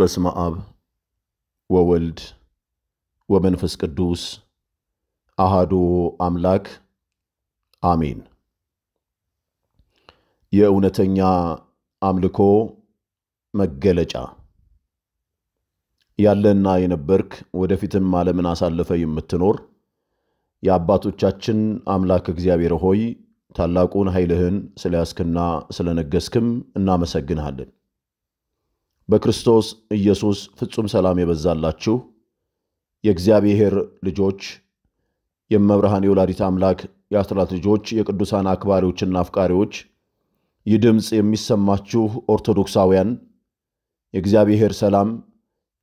በስመ አብ ወወልድ ወመንፈስ ቅዱስ አሃዱ አምላክ አሜን። የእውነተኛ አምልኮ መገለጫ ያለና የነበርክ ወደፊትም ዓለምን አሳልፈ የምትኖር የአባቶቻችን አምላክ እግዚአብሔር ሆይ ታላቁን ኃይልህን ስለያስክና ስለነገስክም እናመሰግንሃለን። በክርስቶስ ኢየሱስ ፍጹም ሰላም የበዛላችሁ የእግዚአብሔር ልጆች የመብርሃን የወላዲት አምላክ የአስራት ልጆች የቅዱሳን አክባሪዎችና አፍቃሪዎች ይህ ድምፅ የሚሰማችሁ ኦርቶዶክሳውያን የእግዚአብሔር ሰላም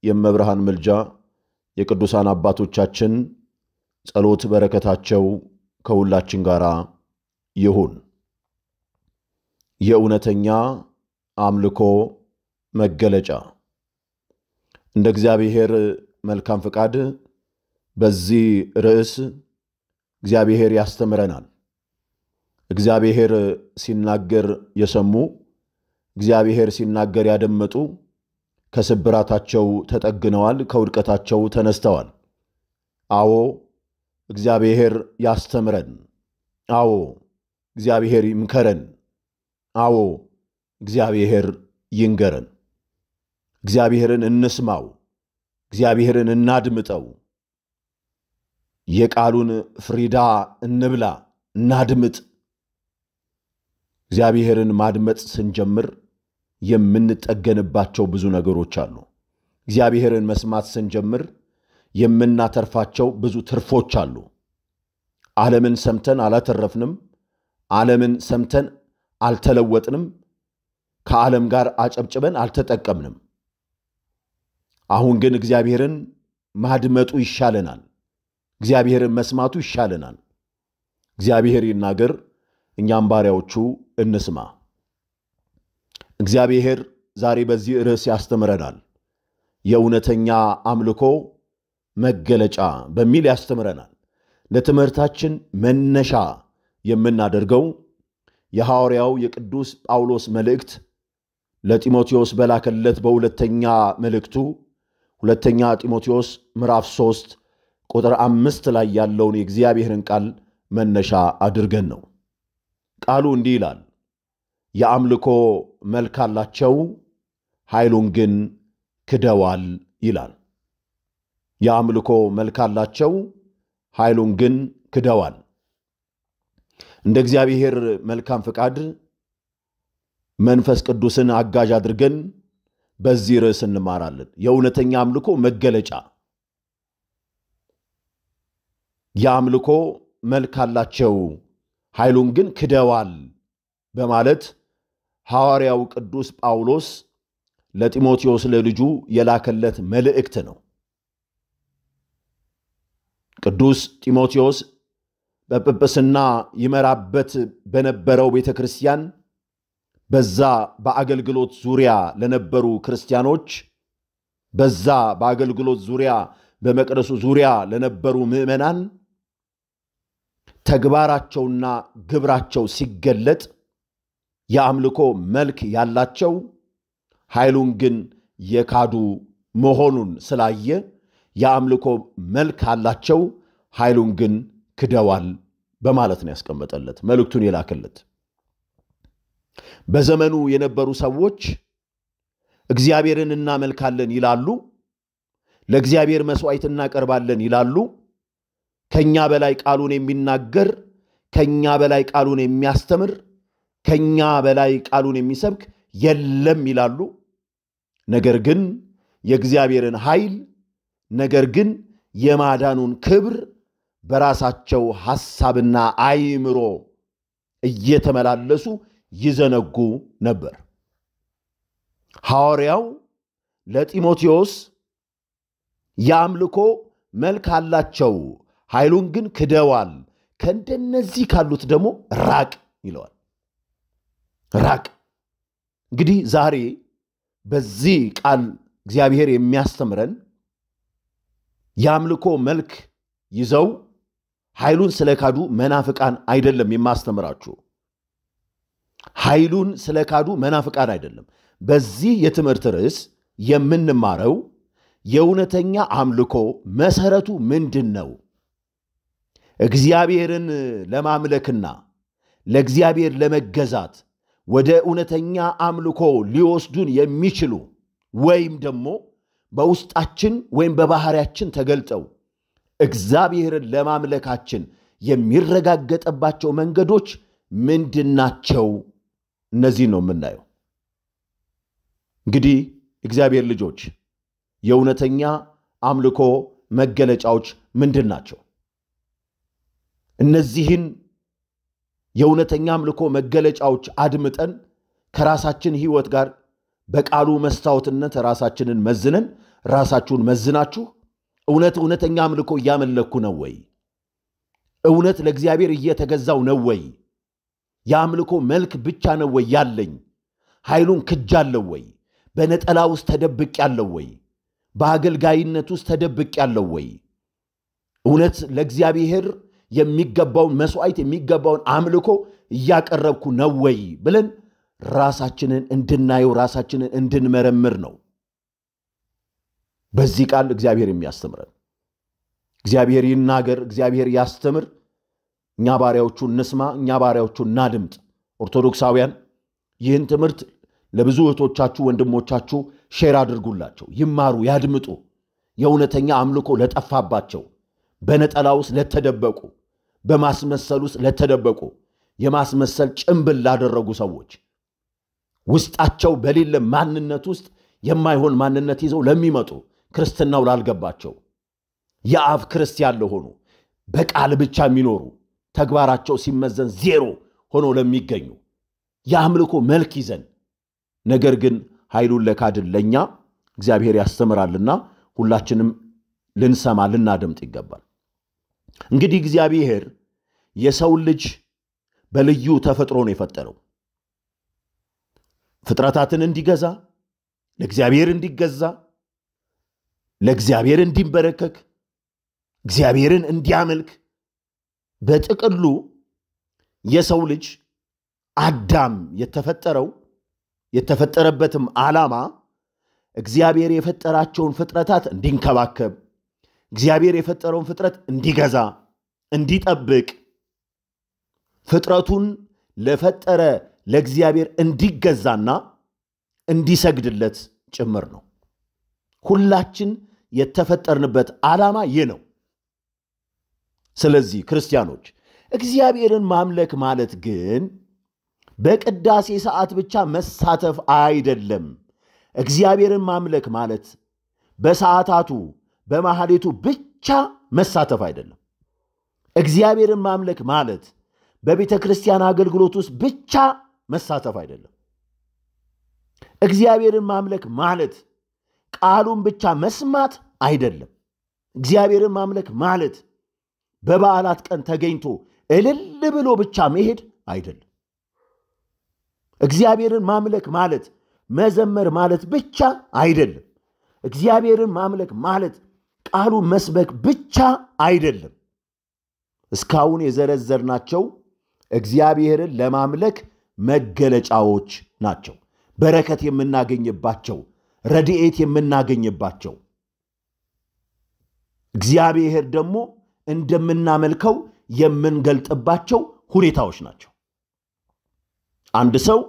የመብርሃን ምልጃ የቅዱሳን አባቶቻችን ጸሎት በረከታቸው ከሁላችን ጋር ይሁን። የእውነተኛ አምልኮ መገለጫ እንደ እግዚአብሔር መልካም ፈቃድ በዚህ ርዕስ እግዚአብሔር ያስተምረናል። እግዚአብሔር ሲናገር የሰሙ እግዚአብሔር ሲናገር ያደመጡ ከስብራታቸው ተጠግነዋል፣ ከውድቀታቸው ተነስተዋል። አዎ እግዚአብሔር ያስተምረን። አዎ እግዚአብሔር ይምከረን። አዎ እግዚአብሔር ይንገረን። እግዚአብሔርን እንስማው፣ እግዚአብሔርን እናድምጠው፣ የቃሉን ፍሪዳ እንብላ፣ እናድምጥ። እግዚአብሔርን ማድመጥ ስንጀምር የምንጠገንባቸው ብዙ ነገሮች አሉ። እግዚአብሔርን መስማት ስንጀምር የምናተርፋቸው ብዙ ትርፎች አሉ። ዓለምን ሰምተን አላተረፍንም። ዓለምን ሰምተን አልተለወጥንም። ከዓለም ጋር አጨብጭበን አልተጠቀምንም። አሁን ግን እግዚአብሔርን ማድመጡ ይሻለናል። እግዚአብሔርን መስማቱ ይሻለናል። እግዚአብሔር ይናገር፣ እኛም ባሪያዎቹ እንስማ። እግዚአብሔር ዛሬ በዚህ ርዕስ ያስተምረናል። የእውነተኛ አምልኮ መገለጫ በሚል ያስተምረናል። ለትምህርታችን መነሻ የምናደርገው የሐዋርያው የቅዱስ ጳውሎስ መልእክት ለጢሞቴዎስ በላከለት በሁለተኛ መልእክቱ ሁለተኛ ጢሞቴዎስ ምዕራፍ 3 ቁጥር አምስት ላይ ያለውን የእግዚአብሔርን ቃል መነሻ አድርገን ነው። ቃሉ እንዲህ ይላል፣ የአምልኮ መልክ አላቸው፣ ኃይሉን ግን ክደዋል ይላል። የአምልኮ መልክ አላቸው፣ ኃይሉን ግን ክደዋል። እንደ እግዚአብሔር መልካም ፍቃድ መንፈስ ቅዱስን አጋዥ አድርገን በዚህ ርዕስ እንማራለን። የእውነተኛ አምልኮ መገለጫ የአምልኮ መልክ አላቸው፣ ኃይሉን ግን ክደዋል በማለት ሐዋርያው ቅዱስ ጳውሎስ ለጢሞቴዎስ ለልጁ የላከለት መልእክት ነው። ቅዱስ ጢሞቴዎስ በጵጵስና ይመራበት በነበረው ቤተ ክርስቲያን በዛ በአገልግሎት ዙሪያ ለነበሩ ክርስቲያኖች በዛ በአገልግሎት ዙሪያ በመቅደሱ ዙሪያ ለነበሩ ምዕመናን ተግባራቸውና ግብራቸው ሲገለጥ የአምልኮ መልክ ያላቸው ኃይሉን ግን የካዱ መሆኑን ስላየ የአምልኮ መልክ አላቸው ኃይሉን ግን ክደዋል በማለት ነው ያስቀመጠለት መልእክቱን የላከለት። በዘመኑ የነበሩ ሰዎች እግዚአብሔርን እናመልካለን ይላሉ፣ ለእግዚአብሔር መሥዋዕት እናቀርባለን ይላሉ። ከኛ በላይ ቃሉን የሚናገር ከኛ በላይ ቃሉን የሚያስተምር ከኛ በላይ ቃሉን የሚሰብክ የለም ይላሉ። ነገር ግን የእግዚአብሔርን ኃይል ነገር ግን የማዳኑን ክብር በራሳቸው ሐሳብና አይምሮ እየተመላለሱ ይዘነጉ ነበር። ሐዋርያው ለጢሞቴዎስ የአምልኮ መልክ አላቸው፣ ኃይሉን ግን ክደዋል፣ ከእንደነዚህ ካሉት ደግሞ ራቅ ይለዋል። ራቅ እንግዲህ ዛሬ በዚህ ቃል እግዚአብሔር የሚያስተምረን የአምልኮ መልክ ይዘው ኃይሉን ስለካዱ መናፍቃን አይደለም የማስተምራችሁ ኃይሉን ስለካዱ መናፍቃን አይደለም። በዚህ የትምህርት ርዕስ የምንማረው የእውነተኛ አምልኮ መሰረቱ ምንድን ነው? እግዚአብሔርን ለማምለክና ለእግዚአብሔር ለመገዛት ወደ እውነተኛ አምልኮ ሊወስዱን የሚችሉ ወይም ደግሞ በውስጣችን ወይም በባህሪያችን ተገልጠው እግዚአብሔርን ለማምለካችን የሚረጋገጠባቸው መንገዶች ምንድናቸው እነዚህ ነው የምናየው። እንግዲህ እግዚአብሔር ልጆች የእውነተኛ አምልኮ መገለጫዎች ምንድን ናቸው? እነዚህን የእውነተኛ አምልኮ መገለጫዎች አድምጠን ከራሳችን ህይወት ጋር በቃሉ መስታወትነት ራሳችንን መዝነን ራሳችሁን መዝናችሁ እውነት እውነተኛ አምልኮ እያመለኩ ነው ወይ? እውነት ለእግዚአብሔር እየተገዛው ነው ወይ? የአምልኮ መልክ ብቻ ነው ወይ ያለኝ? ኃይሉን ክጃለው ወይ? በነጠላ ውስጥ ተደብቅ ያለው ወይ? በአገልጋይነት ውስጥ ተደብቅ ያለው ወይ? እውነት ለእግዚአብሔር የሚገባውን መስዋዕት የሚገባውን አምልኮ እያቀረብኩ ነው ወይ ብለን ራሳችንን እንድናየው ራሳችንን እንድንመረምር ነው በዚህ ቃል እግዚአብሔር የሚያስተምረን። እግዚአብሔር ይናገር፣ እግዚአብሔር ያስተምር። እኛ ባሪያዎቹ እንስማ፣ እኛ ባሪያዎቹ እናድምጥ። ኦርቶዶክሳውያን ይህን ትምህርት ለብዙ እህቶቻችሁ፣ ወንድሞቻችሁ ሼር አድርጉላቸው። ይማሩ፣ ያድምጡ። የእውነተኛ አምልኮ ለጠፋባቸው፣ በነጠላ ውስጥ ለተደበቁ፣ በማስመሰል ውስጥ ለተደበቁ፣ የማስመሰል ጭንብል ላደረጉ ሰዎች ውስጣቸው በሌለ ማንነት ውስጥ የማይሆን ማንነት ይዘው ለሚመጡ ክርስትናው ላልገባቸው የአብ ክርስቲያን ለሆኑ በቃል ብቻ የሚኖሩ ተግባራቸው ሲመዘን ዜሮ ሆኖ ለሚገኙ የአምልኮ መልክ ይዘን ነገር ግን ኃይሉን ለካድን ለእኛ እግዚአብሔር ያስተምራልና ሁላችንም ልንሰማ ልናደምጥ ይገባል። እንግዲህ እግዚአብሔር የሰውን ልጅ በልዩ ተፈጥሮ ነው የፈጠረው። ፍጥረታትን እንዲገዛ፣ ለእግዚአብሔር እንዲገዛ፣ ለእግዚአብሔር እንዲንበረከክ፣ እግዚአብሔርን እንዲያመልክ በጥቅሉ የሰው ልጅ አዳም የተፈጠረው የተፈጠረበትም ዓላማ እግዚአብሔር የፈጠራቸውን ፍጥረታት እንዲንከባከብ፣ እግዚአብሔር የፈጠረውን ፍጥረት እንዲገዛ፣ እንዲጠብቅ፣ ፍጥረቱን ለፈጠረ ለእግዚአብሔር እንዲገዛና እንዲሰግድለት ጭምር ነው። ሁላችን የተፈጠርንበት ዓላማ ይህ ነው። ስለዚህ ክርስቲያኖች እግዚአብሔርን ማምለክ ማለት ግን በቅዳሴ ሰዓት ብቻ መሳተፍ አይደለም። እግዚአብሔርን ማምለክ ማለት በሰዓታቱ በማህሌቱ ብቻ መሳተፍ አይደለም። እግዚአብሔርን ማምለክ ማለት በቤተ ክርስቲያን አገልግሎት ውስጥ ብቻ መሳተፍ አይደለም። እግዚአብሔርን ማምለክ ማለት ቃሉን ብቻ መስማት አይደለም። እግዚአብሔርን ማምለክ ማለት በበዓላት ቀን ተገኝቶ እልል ብሎ ብቻ መሄድ አይደለም። እግዚአብሔርን ማምለክ ማለት መዘመር ማለት ብቻ አይደለም። እግዚአብሔርን ማምለክ ማለት ቃሉን መስበክ ብቻ አይደለም። እስካሁን የዘረዘርናቸው እግዚአብሔርን ለማምለክ መገለጫዎች ናቸው። በረከት የምናገኝባቸው፣ ረድኤት የምናገኝባቸው እግዚአብሔር ደግሞ እንደምናመልከው የምንገልጥባቸው ሁኔታዎች ናቸው። አንድ ሰው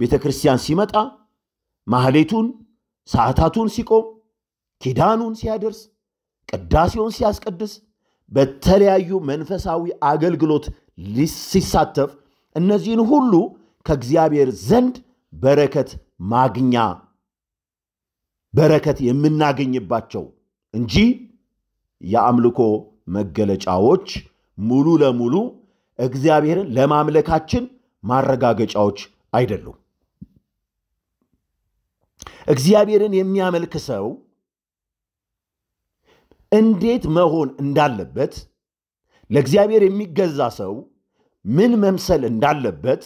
ቤተ ክርስቲያን ሲመጣ ማህሌቱን፣ ሰዓታቱን ሲቆም፣ ኪዳኑን ሲያደርስ፣ ቅዳሴውን ሲያስቀድስ፣ በተለያዩ መንፈሳዊ አገልግሎት ሲሳተፍ እነዚህን ሁሉ ከእግዚአብሔር ዘንድ በረከት ማግኛ በረከት የምናገኝባቸው እንጂ የአምልኮ መገለጫዎች ሙሉ ለሙሉ እግዚአብሔርን ለማምለካችን ማረጋገጫዎች አይደሉም። እግዚአብሔርን የሚያመልክ ሰው እንዴት መሆን እንዳለበት፣ ለእግዚአብሔር የሚገዛ ሰው ምን መምሰል እንዳለበት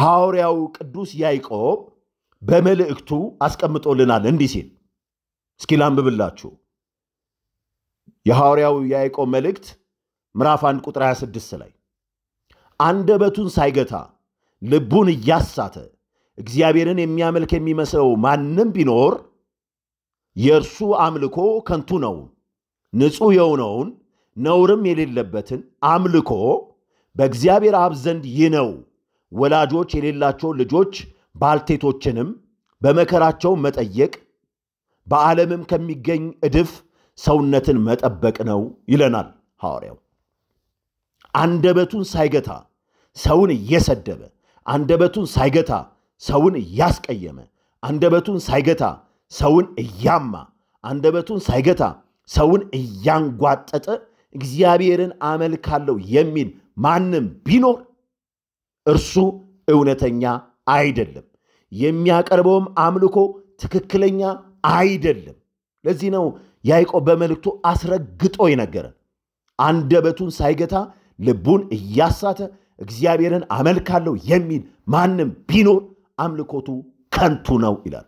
ሐዋርያው ቅዱስ ያዕቆብ በመልእክቱ አስቀምጦልናል እንዲህ ሲል እስኪ ላንብብላችሁ። የሐዋርያው የያዕቆብ መልእክት ምዕራፍ 1 ቁጥር 26 ላይ አንደበቱን ሳይገታ ልቡን እያሳተ እግዚአብሔርን የሚያመልክ የሚመስለው ማንም ቢኖር የእርሱ አምልኮ ከንቱ ነው፣ ንጹሕ የሆነውን ነውርም የሌለበትን አምልኮ በእግዚአብሔር አብ ዘንድ ይህ ነው። ወላጆች የሌላቸው ልጆች ባልቴቶችንም በመከራቸው መጠየቅ በዓለምም ከሚገኝ እድፍ ሰውነትን መጠበቅ ነው ይለናል ሐዋርያው። አንደበቱን ሳይገታ ሰውን እየሰደበ፣ አንደበቱን ሳይገታ ሰውን እያስቀየመ፣ አንደበቱን ሳይገታ ሰውን እያማ፣ አንደበቱን ሳይገታ ሰውን እያንጓጠጠ እግዚአብሔርን አመልካለሁ የሚል ማንም ቢኖር እርሱ እውነተኛ አይደለም፣ የሚያቀርበውም አምልኮ ትክክለኛ አይደለም። ለዚህ ነው ያዕቆብ በመልእክቱ አስረግጦ ይነገረን። አንደበቱን ሳይገታ ልቡን እያሳተ እግዚአብሔርን አመልካለሁ የሚል ማንም ቢኖር አምልኮቱ ከንቱ ነው ይላል።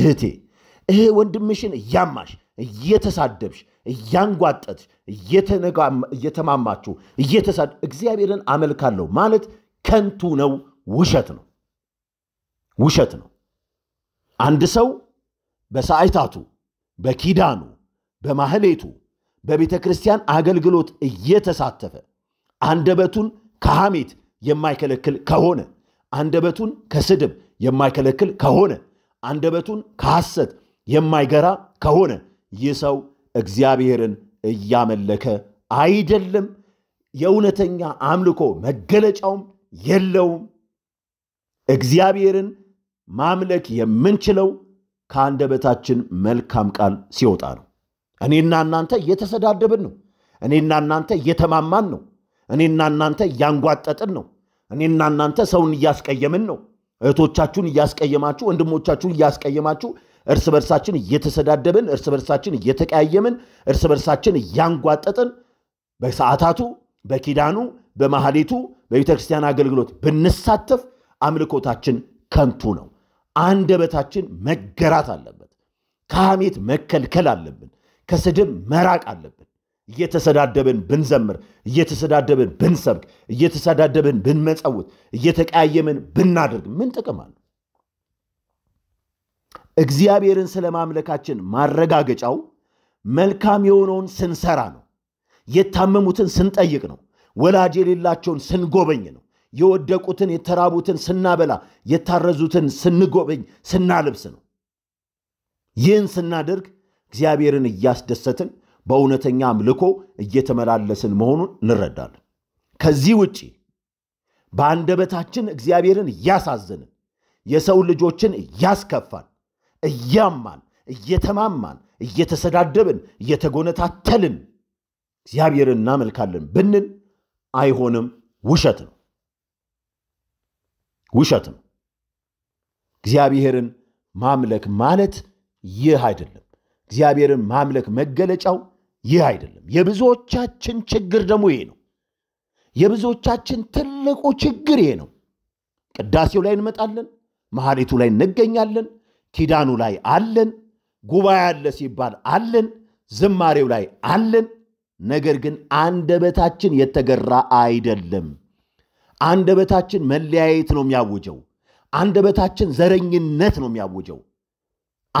እህቴ እህ ወንድምሽን እያማሽ እየተሳደብሽ እያንጓጠትሽ እየተማማችሁ እየተሳ እግዚአብሔርን አመልካለሁ ማለት ከንቱ ነው፣ ውሸት ነው፣ ውሸት ነው። አንድ ሰው በሰዓታቱ በኪዳኑ በማህሌቱ በቤተ ክርስቲያን አገልግሎት እየተሳተፈ አንደበቱን ከሐሜት የማይከለክል ከሆነ አንደበቱን ከስድብ የማይከለክል ከሆነ አንደበቱን ከሐሰት የማይገራ ከሆነ ይህ ሰው እግዚአብሔርን እያመለከ አይደለም። የእውነተኛ አምልኮ መገለጫውም የለውም። እግዚአብሔርን ማምለክ የምንችለው ከአንደበታችን መልካም ቃል ሲወጣ ነው። እኔና እናንተ እየተሰዳደብን ነው። እኔና እናንተ እየተማማን ነው። እኔና እናንተ እያንጓጠጥን ነው። እኔና እናንተ ሰውን እያስቀየምን ነው። እህቶቻችሁን እያስቀየማችሁ፣ ወንድሞቻችሁን እያስቀየማችሁ፣ እርስ በርሳችን እየተሰዳደብን፣ እርስ በርሳችን እየተቀያየምን፣ እርስ በርሳችን እያንጓጠጥን በሰዓታቱ፣ በኪዳኑ፣ በማህሌቱ፣ በቤተ ክርስቲያን አገልግሎት ብንሳተፍ አምልኮታችን ከንቱ ነው። አንደበታችን መገራት አለበት። ከሐሜት መከልከል አለብን። ከስድብ መራቅ አለብን። እየተሰዳደብን ብንዘምር፣ እየተሰዳደብን ብንሰብክ፣ እየተሰዳደብን ብንመጸውት፣ እየተቀያየምን ብናደርግ ምን ጥቅም አለ? እግዚአብሔርን ስለ ማምለካችን ማረጋገጫው መልካም የሆነውን ስንሰራ ነው። የታመሙትን ስንጠይቅ ነው። ወላጅ የሌላቸውን ስንጎበኝ ነው። የወደቁትን የተራቡትን ስናበላ፣ የታረዙትን ስንጎበኝ ስናልብስ ነው። ይህን ስናደርግ እግዚአብሔርን እያስደሰትን በእውነተኛ አምልኮ እየተመላለስን መሆኑን እንረዳለን። ከዚህ ውጪ በአንደበታችን እግዚአብሔርን እያሳዘንን የሰው ልጆችን እያስከፋን እያማን እየተማማን እየተሰዳደብን እየተጎነታተልን እግዚአብሔርን እናመልካለን ብንል አይሆንም፣ ውሸት ነው፣ ውሸት ነው። እግዚአብሔርን ማምለክ ማለት ይህ አይደለም። እግዚአብሔርን ማምለክ መገለጫው ይህ አይደለም። የብዙዎቻችን ችግር ደግሞ ይሄ ነው። የብዙዎቻችን ትልቁ ችግር ይሄ ነው። ቅዳሴው ላይ እንመጣለን፣ መሐሌቱ ላይ እንገኛለን፣ ኪዳኑ ላይ አለን፣ ጉባኤ አለ ሲባል አለን፣ ዝማሬው ላይ አለን። ነገር ግን አንደበታችን የተገራ አይደለም። አንደበታችን መለያየት ነው የሚያውጀው። አንደበታችን ዘረኝነት ነው የሚያውጀው።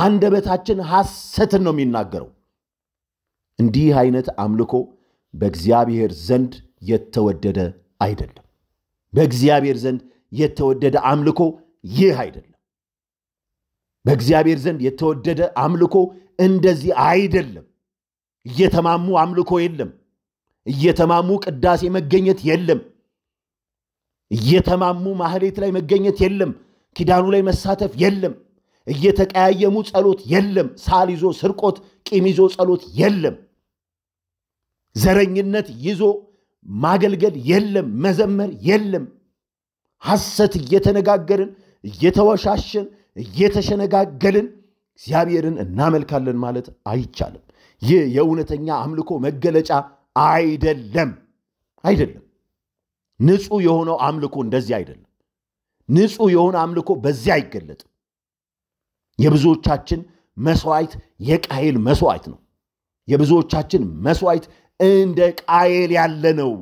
አንደበታችን ሐሰትን ነው የሚናገረው። እንዲህ አይነት አምልኮ በእግዚአብሔር ዘንድ የተወደደ አይደለም። በእግዚአብሔር ዘንድ የተወደደ አምልኮ ይህ አይደለም። በእግዚአብሔር ዘንድ የተወደደ አምልኮ እንደዚህ አይደለም። እየተማሙ አምልኮ የለም። እየተማሙ ቅዳሴ መገኘት የለም። እየተማሙ ማህሌት ላይ መገኘት የለም። ኪዳኑ ላይ መሳተፍ የለም። እየተቀያየሙ ጸሎት የለም። ሳል ይዞ ስርቆት፣ ቂም ይዞ ጸሎት የለም። ዘረኝነት ይዞ ማገልገል የለም። መዘመር የለም። ሐሰት እየተነጋገርን እየተወሻሸን እየተሸነጋገልን እግዚአብሔርን እናመልካለን ማለት አይቻልም። ይህ የእውነተኛ አምልኮ መገለጫ አይደለም አይደለም። ንጹሕ የሆነው አምልኮ እንደዚህ አይደለም። ንጹሕ የሆነ አምልኮ በዚህ አይገለጥም። የብዙዎቻችን መስዋዕት የቃየል መስዋዕት ነው። የብዙዎቻችን መስዋዕት እንደ ቃየል ያለ ነው።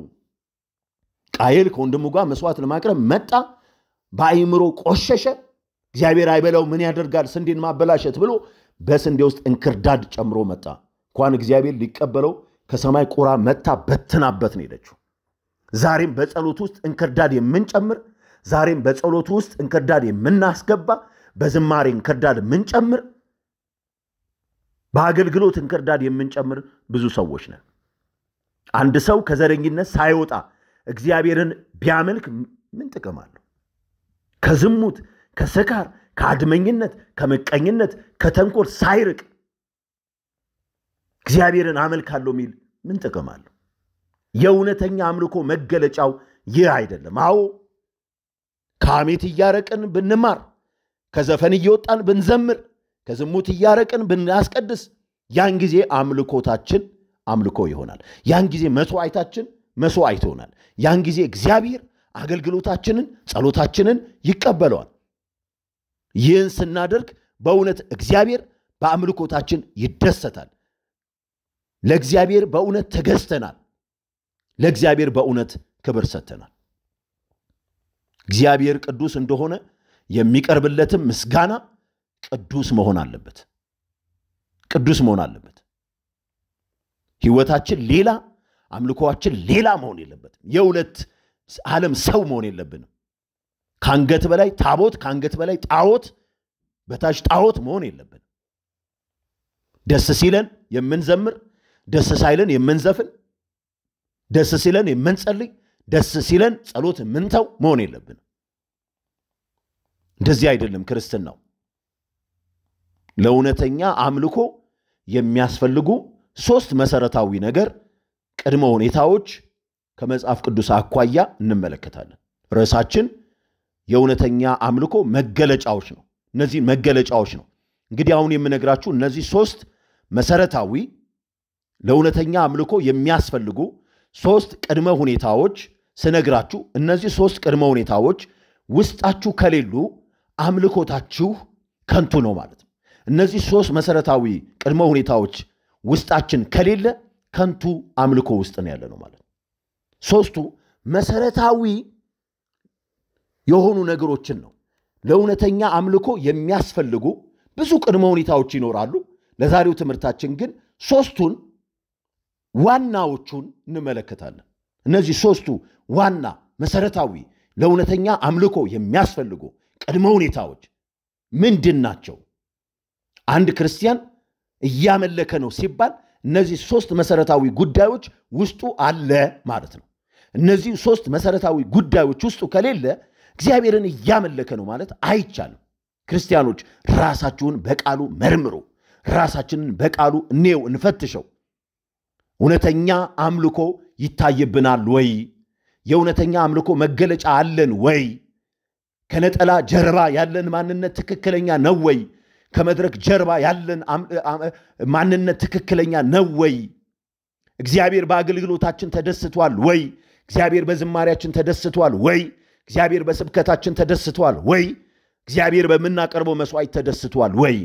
ቃየል ከወንድሙ ጋር መስዋዕት ለማቅረብ መጣ። በአይምሮ ቆሸሸ። እግዚአብሔር አይበላው ምን ያደርጋል ስንዴን ማበላሸት ብሎ በስንዴ ውስጥ እንክርዳድ ጨምሮ መጣ። እንኳን እግዚአብሔር ሊቀበለው ከሰማይ ቁራ መታ በትናበት ነው ሄደችው። ዛሬም በጸሎት ውስጥ እንክርዳድ የምንጨምር ዛሬም በጸሎት ውስጥ እንክርዳድ የምናስገባ በዝማሬ እንክርዳድ የምንጨምር በአገልግሎት እንክርዳድ የምንጨምር ብዙ ሰዎች ነን። አንድ ሰው ከዘረኝነት ሳይወጣ እግዚአብሔርን ቢያመልክ ምን ጥቅም አለው? ከዝሙት፣ ከስካር፣ ከአድመኝነት፣ ከምቀኝነት፣ ከተንኮል ሳይርቅ እግዚአብሔርን አመልካለሁ የሚል ምን ጥቅም አለው? የእውነተኛ አምልኮ መገለጫው ይህ አይደለም። አዎ ከአሜት እያረቅን ብንማር ከዘፈን እየወጣን ብንዘምር፣ ከዝሙት እያረቅን ብናስቀድስ፣ ያን ጊዜ አምልኮታችን አምልኮ ይሆናል። ያን ጊዜ መስዋዕታችን መስዋዕት ይሆናል። ያን ጊዜ እግዚአብሔር አገልግሎታችንን፣ ጸሎታችንን ይቀበለዋል። ይህን ስናደርግ በእውነት እግዚአብሔር በአምልኮታችን ይደሰታል። ለእግዚአብሔር በእውነት ተገዝተናል። ለእግዚአብሔር በእውነት ክብር ሰጥተናል። እግዚአብሔር ቅዱስ እንደሆነ የሚቀርብለትም ምስጋና ቅዱስ መሆን አለበት። ቅዱስ መሆን አለበት። ህይወታችን ሌላ፣ አምልኮዋችን ሌላ መሆን የለበትም። የሁለት ዓለም ሰው መሆን የለብንም። ከአንገት በላይ ታቦት፣ ከአንገት በላይ ጣዖት፣ በታች ጣዖት መሆን የለብንም። ደስ ሲለን የምንዘምር፣ ደስ ሳይለን የምንዘፍን፣ ደስ ሲለን የምንጸልይ፣ ደስ ሲለን ጸሎት የምንተው መሆን የለብንም። እንደዚህ አይደለም ክርስትናው። ለእውነተኛ አምልኮ የሚያስፈልጉ ሶስት መሰረታዊ ነገር ቅድመ ሁኔታዎች ከመጽሐፍ ቅዱስ አኳያ እንመለከታለን። ርዕሳችን የእውነተኛ አምልኮ መገለጫዎች ነው። እነዚህ መገለጫዎች ነው እንግዲህ አሁን የምነግራችሁ እነዚህ ሶስት መሰረታዊ ለእውነተኛ አምልኮ የሚያስፈልጉ ሶስት ቅድመ ሁኔታዎች ስነግራችሁ እነዚህ ሶስት ቅድመ ሁኔታዎች ውስጣችሁ ከሌሉ አምልኮታችሁ ከንቱ ነው ማለት ነው። እነዚህ ሶስት መሰረታዊ ቅድመ ሁኔታዎች ውስጣችን ከሌለ ከንቱ አምልኮ ውስጥ ነው ያለ ነው ማለት ነው። ሶስቱ መሰረታዊ የሆኑ ነገሮችን ነው። ለእውነተኛ አምልኮ የሚያስፈልጉ ብዙ ቅድመ ሁኔታዎች ይኖራሉ። ለዛሬው ትምህርታችን ግን ሶስቱን ዋናዎቹን እንመለከታለን። እነዚህ ሶስቱ ዋና መሰረታዊ ለእውነተኛ አምልኮ የሚያስፈልጉ ቅድመ ሁኔታዎች ምንድን ናቸው? አንድ ክርስቲያን እያመለከ ነው ሲባል እነዚህ ሶስት መሰረታዊ ጉዳዮች ውስጡ አለ ማለት ነው። እነዚህ ሶስት መሰረታዊ ጉዳዮች ውስጡ ከሌለ እግዚአብሔርን እያመለከ ነው ማለት አይቻልም። ክርስቲያኖች ራሳችሁን በቃሉ መርምሩ። ራሳችንን በቃሉ እኔው እንፈትሸው። እውነተኛ አምልኮ ይታይብናል ወይ? የእውነተኛ አምልኮ መገለጫ አለን ወይ? ከነጠላ ጀርባ ያለን ማንነት ትክክለኛ ነው ወይ? ከመድረክ ጀርባ ያለን ማንነት ትክክለኛ ነው ወይ? እግዚአብሔር በአገልግሎታችን ተደስቷል ወይ? እግዚአብሔር በዝማሪያችን ተደስቷል ወይ? እግዚአብሔር በስብከታችን ተደስቷል ወይ? እግዚአብሔር በምናቀርበው መስዋዕት ተደስቷል ወይ?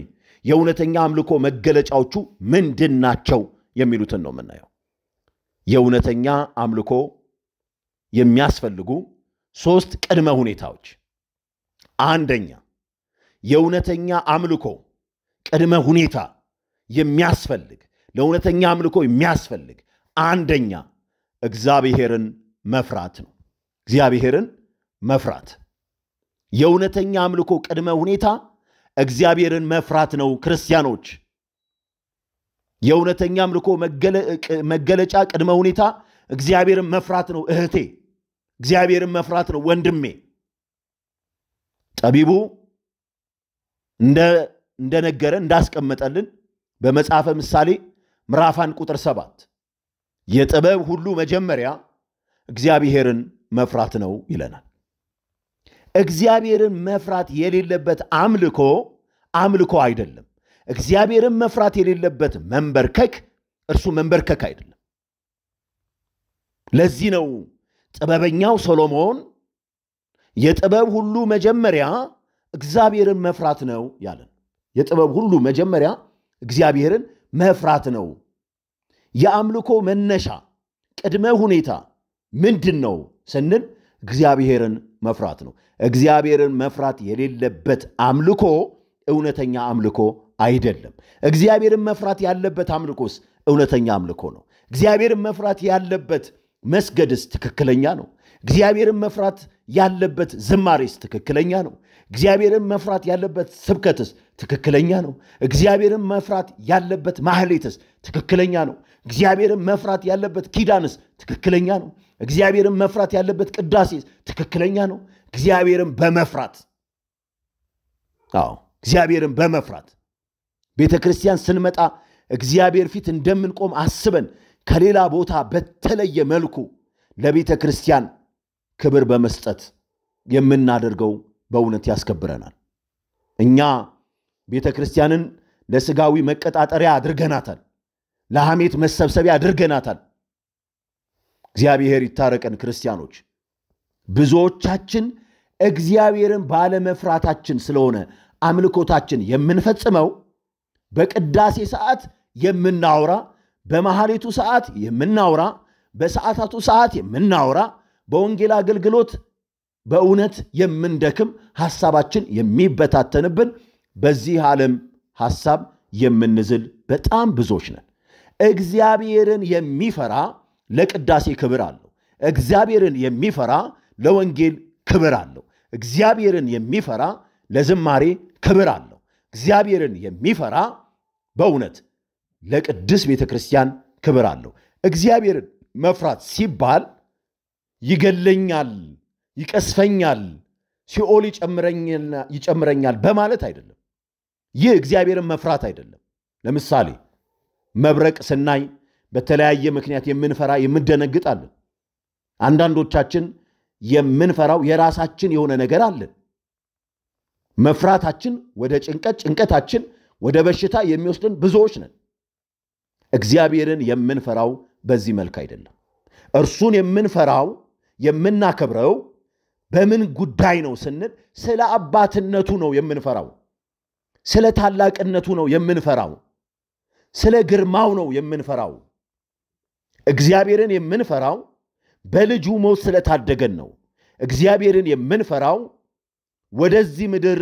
የእውነተኛ አምልኮ መገለጫዎቹ ምንድን ናቸው የሚሉትን ነው የምናየው። የእውነተኛ አምልኮ የሚያስፈልጉ ሶስት ቅድመ ሁኔታዎች አንደኛ የእውነተኛ አምልኮ ቅድመ ሁኔታ የሚያስፈልግ ለእውነተኛ አምልኮ የሚያስፈልግ አንደኛ እግዚአብሔርን መፍራት ነው። እግዚአብሔርን መፍራት የእውነተኛ አምልኮ ቅድመ ሁኔታ እግዚአብሔርን መፍራት ነው። ክርስቲያኖች የእውነተኛ አምልኮ መገለጫ ቅድመ ሁኔታ እግዚአብሔርን መፍራት ነው። እህቴ እግዚአብሔርን መፍራት ነው። ወንድሜ ጠቢቡ እንደነገረ እንዳስቀመጠልን በመጽሐፈ ምሳሌ ምራፋን ቁጥር ሰባት የጥበብ ሁሉ መጀመሪያ እግዚአብሔርን መፍራት ነው ይለናል። እግዚአብሔርን መፍራት የሌለበት አምልኮ አምልኮ አይደለም። እግዚአብሔርን መፍራት የሌለበት መንበርከክ እርሱ መንበርከክ አይደለም። ለዚህ ነው ጥበበኛው ሶሎሞን የጥበብ ሁሉ መጀመሪያ እግዚአብሔርን መፍራት ነው ያለን። የጥበብ ሁሉ መጀመሪያ እግዚአብሔርን መፍራት ነው። የአምልኮ መነሻ ቅድመ ሁኔታ ምንድን ነው ስንል እግዚአብሔርን መፍራት ነው። እግዚአብሔርን መፍራት የሌለበት አምልኮ እውነተኛ አምልኮ አይደለም። እግዚአብሔርን መፍራት ያለበት አምልኮስ እውነተኛ አምልኮ ነው። እግዚአብሔርን መፍራት ያለበት መስገድስ ትክክለኛ ነው። እግዚአብሔርን መፍራት ያለበት ዝማሬስ ትክክለኛ ነው? እግዚአብሔርን መፍራት ያለበት ስብከትስ ትክክለኛ ነው? እግዚአብሔርን መፍራት ያለበት ማህሌትስ ትክክለኛ ነው? እግዚአብሔርን መፍራት ያለበት ኪዳንስ ትክክለኛ ነው? እግዚአብሔርን መፍራት ያለበት ቅዳሴስ ትክክለኛ ነው? እግዚአብሔርን በመፍራት አዎ፣ እግዚአብሔርን በመፍራት ቤተ ክርስቲያን ስንመጣ እግዚአብሔር ፊት እንደምንቆም አስበን ከሌላ ቦታ በተለየ መልኩ ለቤተ ክርስቲያን ክብር በመስጠት የምናደርገው በእውነት ያስከብረናል። እኛ ቤተ ክርስቲያንን ለስጋዊ መቀጣጠሪያ አድርገናታል። ለሐሜት መሰብሰቢያ አድርገናታል። እግዚአብሔር ይታረቀን። ክርስቲያኖች ብዙዎቻችን እግዚአብሔርን ባለመፍራታችን ስለሆነ አምልኮታችን የምንፈጽመው በቅዳሴ ሰዓት የምናወራ፣ በመሐሌቱ ሰዓት የምናወራ፣ በሰዓታቱ ሰዓት የምናወራ በወንጌል አገልግሎት በእውነት የምንደክም ሐሳባችን የሚበታተንብን በዚህ ዓለም ሐሳብ የምንዝል በጣም ብዙዎች ነን። እግዚአብሔርን የሚፈራ ለቅዳሴ ክብር አለው። እግዚአብሔርን የሚፈራ ለወንጌል ክብር አለው። እግዚአብሔርን የሚፈራ ለዝማሬ ክብር አለው። እግዚአብሔርን የሚፈራ በእውነት ለቅድስ ቤተ ክርስቲያን ክብር አለው። እግዚአብሔርን መፍራት ሲባል ይገለኛል፣ ይቀስፈኛል፣ ሲኦል ይጨምረኛል በማለት አይደለም። ይህ እግዚአብሔርን መፍራት አይደለም። ለምሳሌ መብረቅ ስናይ በተለያየ ምክንያት የምንፈራ የምንደነግጥ አለን። አንዳንዶቻችን የምንፈራው የራሳችን የሆነ ነገር አለን። መፍራታችን ወደ ጭንቀት፣ ጭንቀታችን ወደ በሽታ የሚወስድን ብዙዎች ነን። እግዚአብሔርን የምንፈራው በዚህ መልክ አይደለም። እርሱን የምንፈራው የምናከብረው በምን ጉዳይ ነው ስንል ስለ አባትነቱ ነው የምንፈራው፣ ስለ ታላቅነቱ ነው የምንፈራው፣ ስለ ግርማው ነው የምንፈራው። እግዚአብሔርን የምንፈራው በልጁ ሞት ስለታደገን ነው። እግዚአብሔርን የምንፈራው ወደዚህ ምድር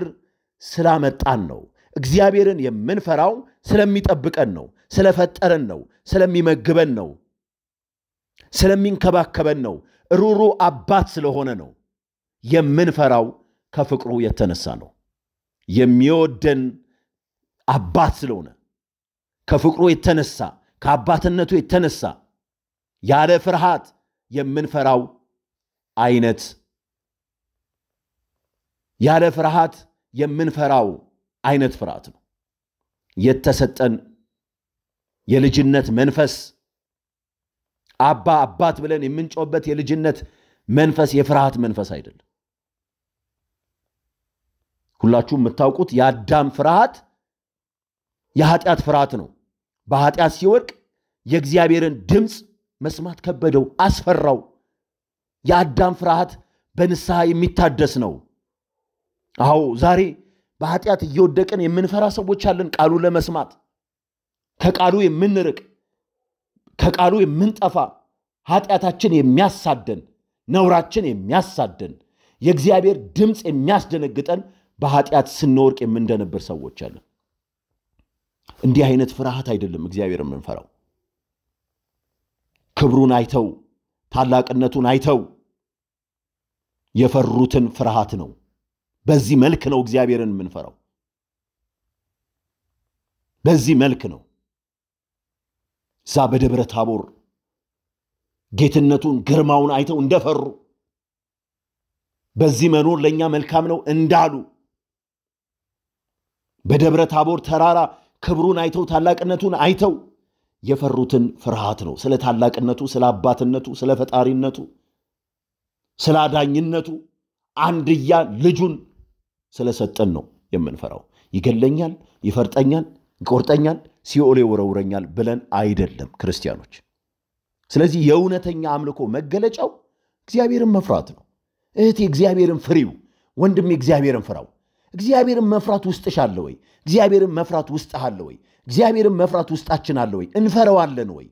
ስላመጣን ነው። እግዚአብሔርን የምንፈራው ስለሚጠብቀን ነው፣ ስለፈጠረን ነው፣ ስለሚመግበን ነው፣ ስለሚንከባከበን ነው፣ ሩሩ አባት ስለሆነ ነው። የምንፈራው ከፍቅሩ የተነሳ ነው። የሚወደን አባት ስለሆነ ከፍቅሩ የተነሳ ከአባትነቱ የተነሳ ያለ ፍርሃት የምንፈራው አይነት ያለ ፍርሃት የምንፈራው አይነት ፍርሃት ነው። የተሰጠን የልጅነት መንፈስ አባ አባት ብለን የምንጮበት የልጅነት መንፈስ የፍርሃት መንፈስ አይደለም። ሁላችሁ የምታውቁት የአዳም ፍርሃት የኃጢአት ፍርሃት ነው። በኃጢአት ሲወድቅ የእግዚአብሔርን ድምፅ መስማት ከበደው፣ አስፈራው። የአዳም ፍርሃት በንስሐ የሚታደስ ነው። አዎ ዛሬ በኃጢአት እየወደቅን የምንፈራ ሰዎች አለን፣ ቃሉ ለመስማት ከቃሉ የምንርቅ ከቃሉ የምንጠፋ ኃጢአታችን የሚያሳደን ነውራችን የሚያሳደን የእግዚአብሔር ድምፅ የሚያስደነግጠን በኃጢአት ስንወርቅ የምንደነብር ሰዎች አለን። እንዲህ አይነት ፍርሃት አይደለም እግዚአብሔር የምንፈራው። ክብሩን አይተው ታላቅነቱን አይተው የፈሩትን ፍርሃት ነው። በዚህ መልክ ነው እግዚአብሔርን የምንፈራው። በዚህ መልክ ነው። እዛ በደብረ ታቦር ጌትነቱን ግርማውን አይተው እንደፈሩ በዚህ መኖር ለእኛ መልካም ነው እንዳሉ በደብረ ታቦር ተራራ ክብሩን አይተው ታላቅነቱን አይተው የፈሩትን ፍርሃት ነው። ስለ ታላቅነቱ፣ ስለ አባትነቱ፣ ስለ ፈጣሪነቱ፣ ስለ አዳኝነቱ አንድያ ልጁን ስለሰጠን ነው የምንፈራው። ይገለኛል፣ ይፈርጠኛል፣ ይቆርጠኛል፣ ሲኦል የወረውረኛል ብለን አይደለም ክርስቲያኖች። ስለዚህ የእውነተኛ አምልኮ መገለጫው እግዚአብሔርን መፍራት ነው። እህቴ እግዚአብሔርን ፍሪው፣ ወንድሜ እግዚአብሔርን ፍራው። እግዚአብሔርን መፍራት ውስጥሽ አለ ወይ? እግዚአብሔርን መፍራት ውስጥህ አለ ወይ? እግዚአብሔርን መፍራት ውስጣችን አለ ወይ? እንፈረዋለን ወይ?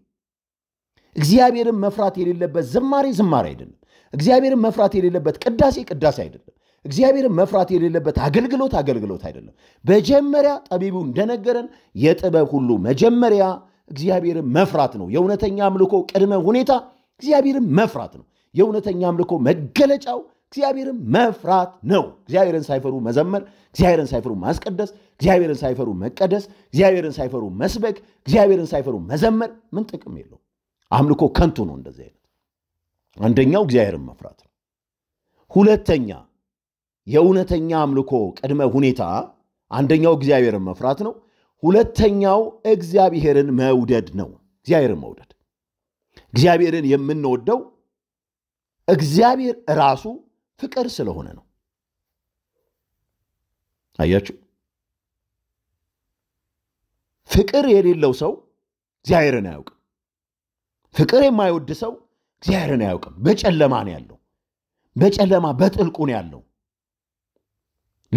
እግዚአብሔርን መፍራት የሌለበት ዝማሬ ዝማሬ አይደለም። እግዚአብሔርን መፍራት የሌለበት ቅዳሴ ቅዳሴ አይደለም። እግዚአብሔርን መፍራት የሌለበት አገልግሎት አገልግሎት አይደለም። መጀመሪያ ጠቢቡ እንደነገረን የጥበብ ሁሉ መጀመሪያ እግዚአብሔርን መፍራት ነው። የእውነተኛ አምልኮ ቅድመ ሁኔታ እግዚአብሔርን መፍራት ነው። የእውነተኛ አምልኮ መገለጫው እግዚአብሔርን መፍራት ነው። እግዚአብሔርን ሳይፈሩ መዘመር፣ እግዚአብሔርን ሳይፈሩ ማስቀደስ፣ እግዚአብሔርን ሳይፈሩ መቀደስ፣ እግዚአብሔርን ሳይፈሩ መስበክ፣ እግዚአብሔርን ሳይፈሩ መዘመር ምን ጥቅም የለው። አምልኮ ከንቱ ነው። እንደዚህ አይነት አንደኛው እግዚአብሔርን መፍራት ነው። ሁለተኛ የእውነተኛ አምልኮ ቅድመ ሁኔታ አንደኛው እግዚአብሔርን መፍራት ነው። ሁለተኛው እግዚአብሔርን መውደድ ነው። እግዚአብሔርን መውደድ እግዚአብሔርን የምንወደው እግዚአብሔር ራሱ ፍቅር ስለሆነ ነው። አያችሁ፣ ፍቅር የሌለው ሰው እግዚአብሔርን አያውቅም። ፍቅር የማይወድ ሰው እግዚአብሔርን አያውቅም። በጨለማ ነው ያለው። በጨለማ በጥልቁ ነው ያለው።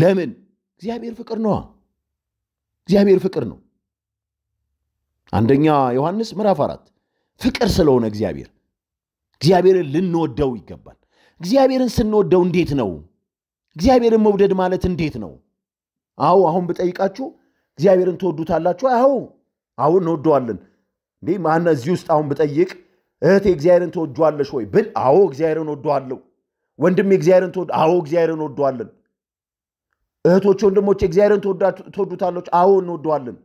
ለምን? እግዚአብሔር ፍቅር ነዋ። እግዚአብሔር ፍቅር ነው። አንደኛ ዮሐንስ ምዕራፍ አራት ፍቅር ስለሆነ እግዚአብሔር እግዚአብሔርን ልንወደው ይገባል። እግዚአብሔርን ስንወደው እንዴት ነው? እግዚአብሔርን መውደድ ማለት እንዴት ነው? አዎ አሁን ብጠይቃችሁ እግዚአብሔርን ትወዱታላችሁ? አዎ አሁን እንወደዋለን። እንዴ ማነ እዚህ ውስጥ አሁን ብጠይቅ እህቴ እግዚአብሔርን ትወጇዋለሽ ወይ ብል አዎ እግዚአብሔርን ወደዋለሁ። ወንድሜ እግዚአብሔርን ትወድ አዎ እግዚአብሔርን ወደዋለን። እህቶች ወንድሞች እግዚአብሔርን ትወዱታለች? አዎ እንወደዋለን።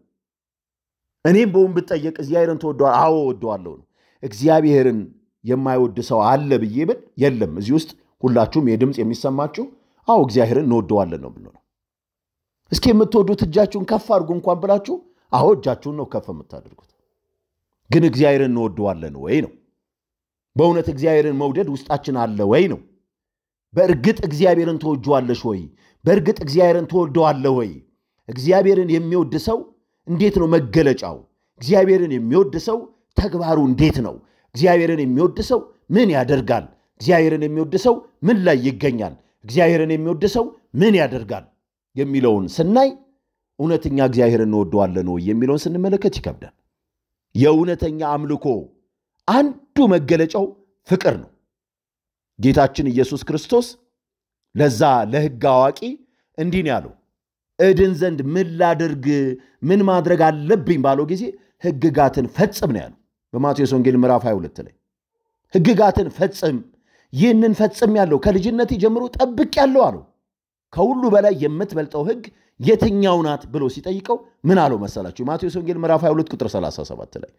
እኔም በውን ብጠየቅ እግዚአብሔርን ትወደዋ? አዎ ወደዋለሁ ነው። እግዚአብሔርን የማይወድ ሰው አለ ብዬ ብል የለም። እዚህ ውስጥ ሁላችሁም የድምፅ የሚሰማችሁ አዎ እግዚአብሔርን እንወደዋለን ነው ብሎ ነው። እስኪ የምትወዱት እጃችሁን ከፍ አድርጉ እንኳን ብላችሁ፣ አዎ እጃችሁን ነው ከፍ የምታደርጉት። ግን እግዚአብሔርን እንወደዋለን ወይ ነው። በእውነት እግዚአብሔርን መውደድ ውስጣችን አለ ወይ ነው። በእርግጥ እግዚአብሔርን ተወጅዋለሽ ወይ? በእርግጥ እግዚአብሔርን ትወደዋለ ወይ? እግዚአብሔርን የሚወድ ሰው እንዴት ነው መገለጫው? እግዚአብሔርን የሚወድ ሰው ተግባሩ እንዴት ነው? እግዚአብሔርን የሚወድ ሰው ምን ያደርጋል? እግዚአብሔርን የሚወድ ሰው ምን ላይ ይገኛል? እግዚአብሔርን የሚወድ ሰው ምን ያደርጋል የሚለውን ስናይ እውነተኛ እግዚአብሔርን እንወደዋለን ወይ የሚለውን ስንመለከት ይከብዳል። የእውነተኛ አምልኮ አንዱ መገለጫው ፍቅር ነው። ጌታችን ኢየሱስ ክርስቶስ ለዛ ለህግ አዋቂ እንዲህ ነው ያለው፣ እድን ዘንድ ምን ላድርግ፣ ምን ማድረግ አለብኝ ባለው ጊዜ ህግጋትን ፈጽም ነው ያለው በማቴዎስ ወንጌል ምዕራፍ 22 ላይ ህግጋትን ፈጽም፣ ይህንን ፈጽም ያለው ከልጅነት ጀምሮ ጠብቅ ያለው አለው። ከሁሉ በላይ የምትበልጠው ህግ የትኛው ናት ብሎ ሲጠይቀው ምን አለው መሰላችሁ? ማቴዎስ ወንጌል ምዕራፍ 22 ቁጥር 37 ላይ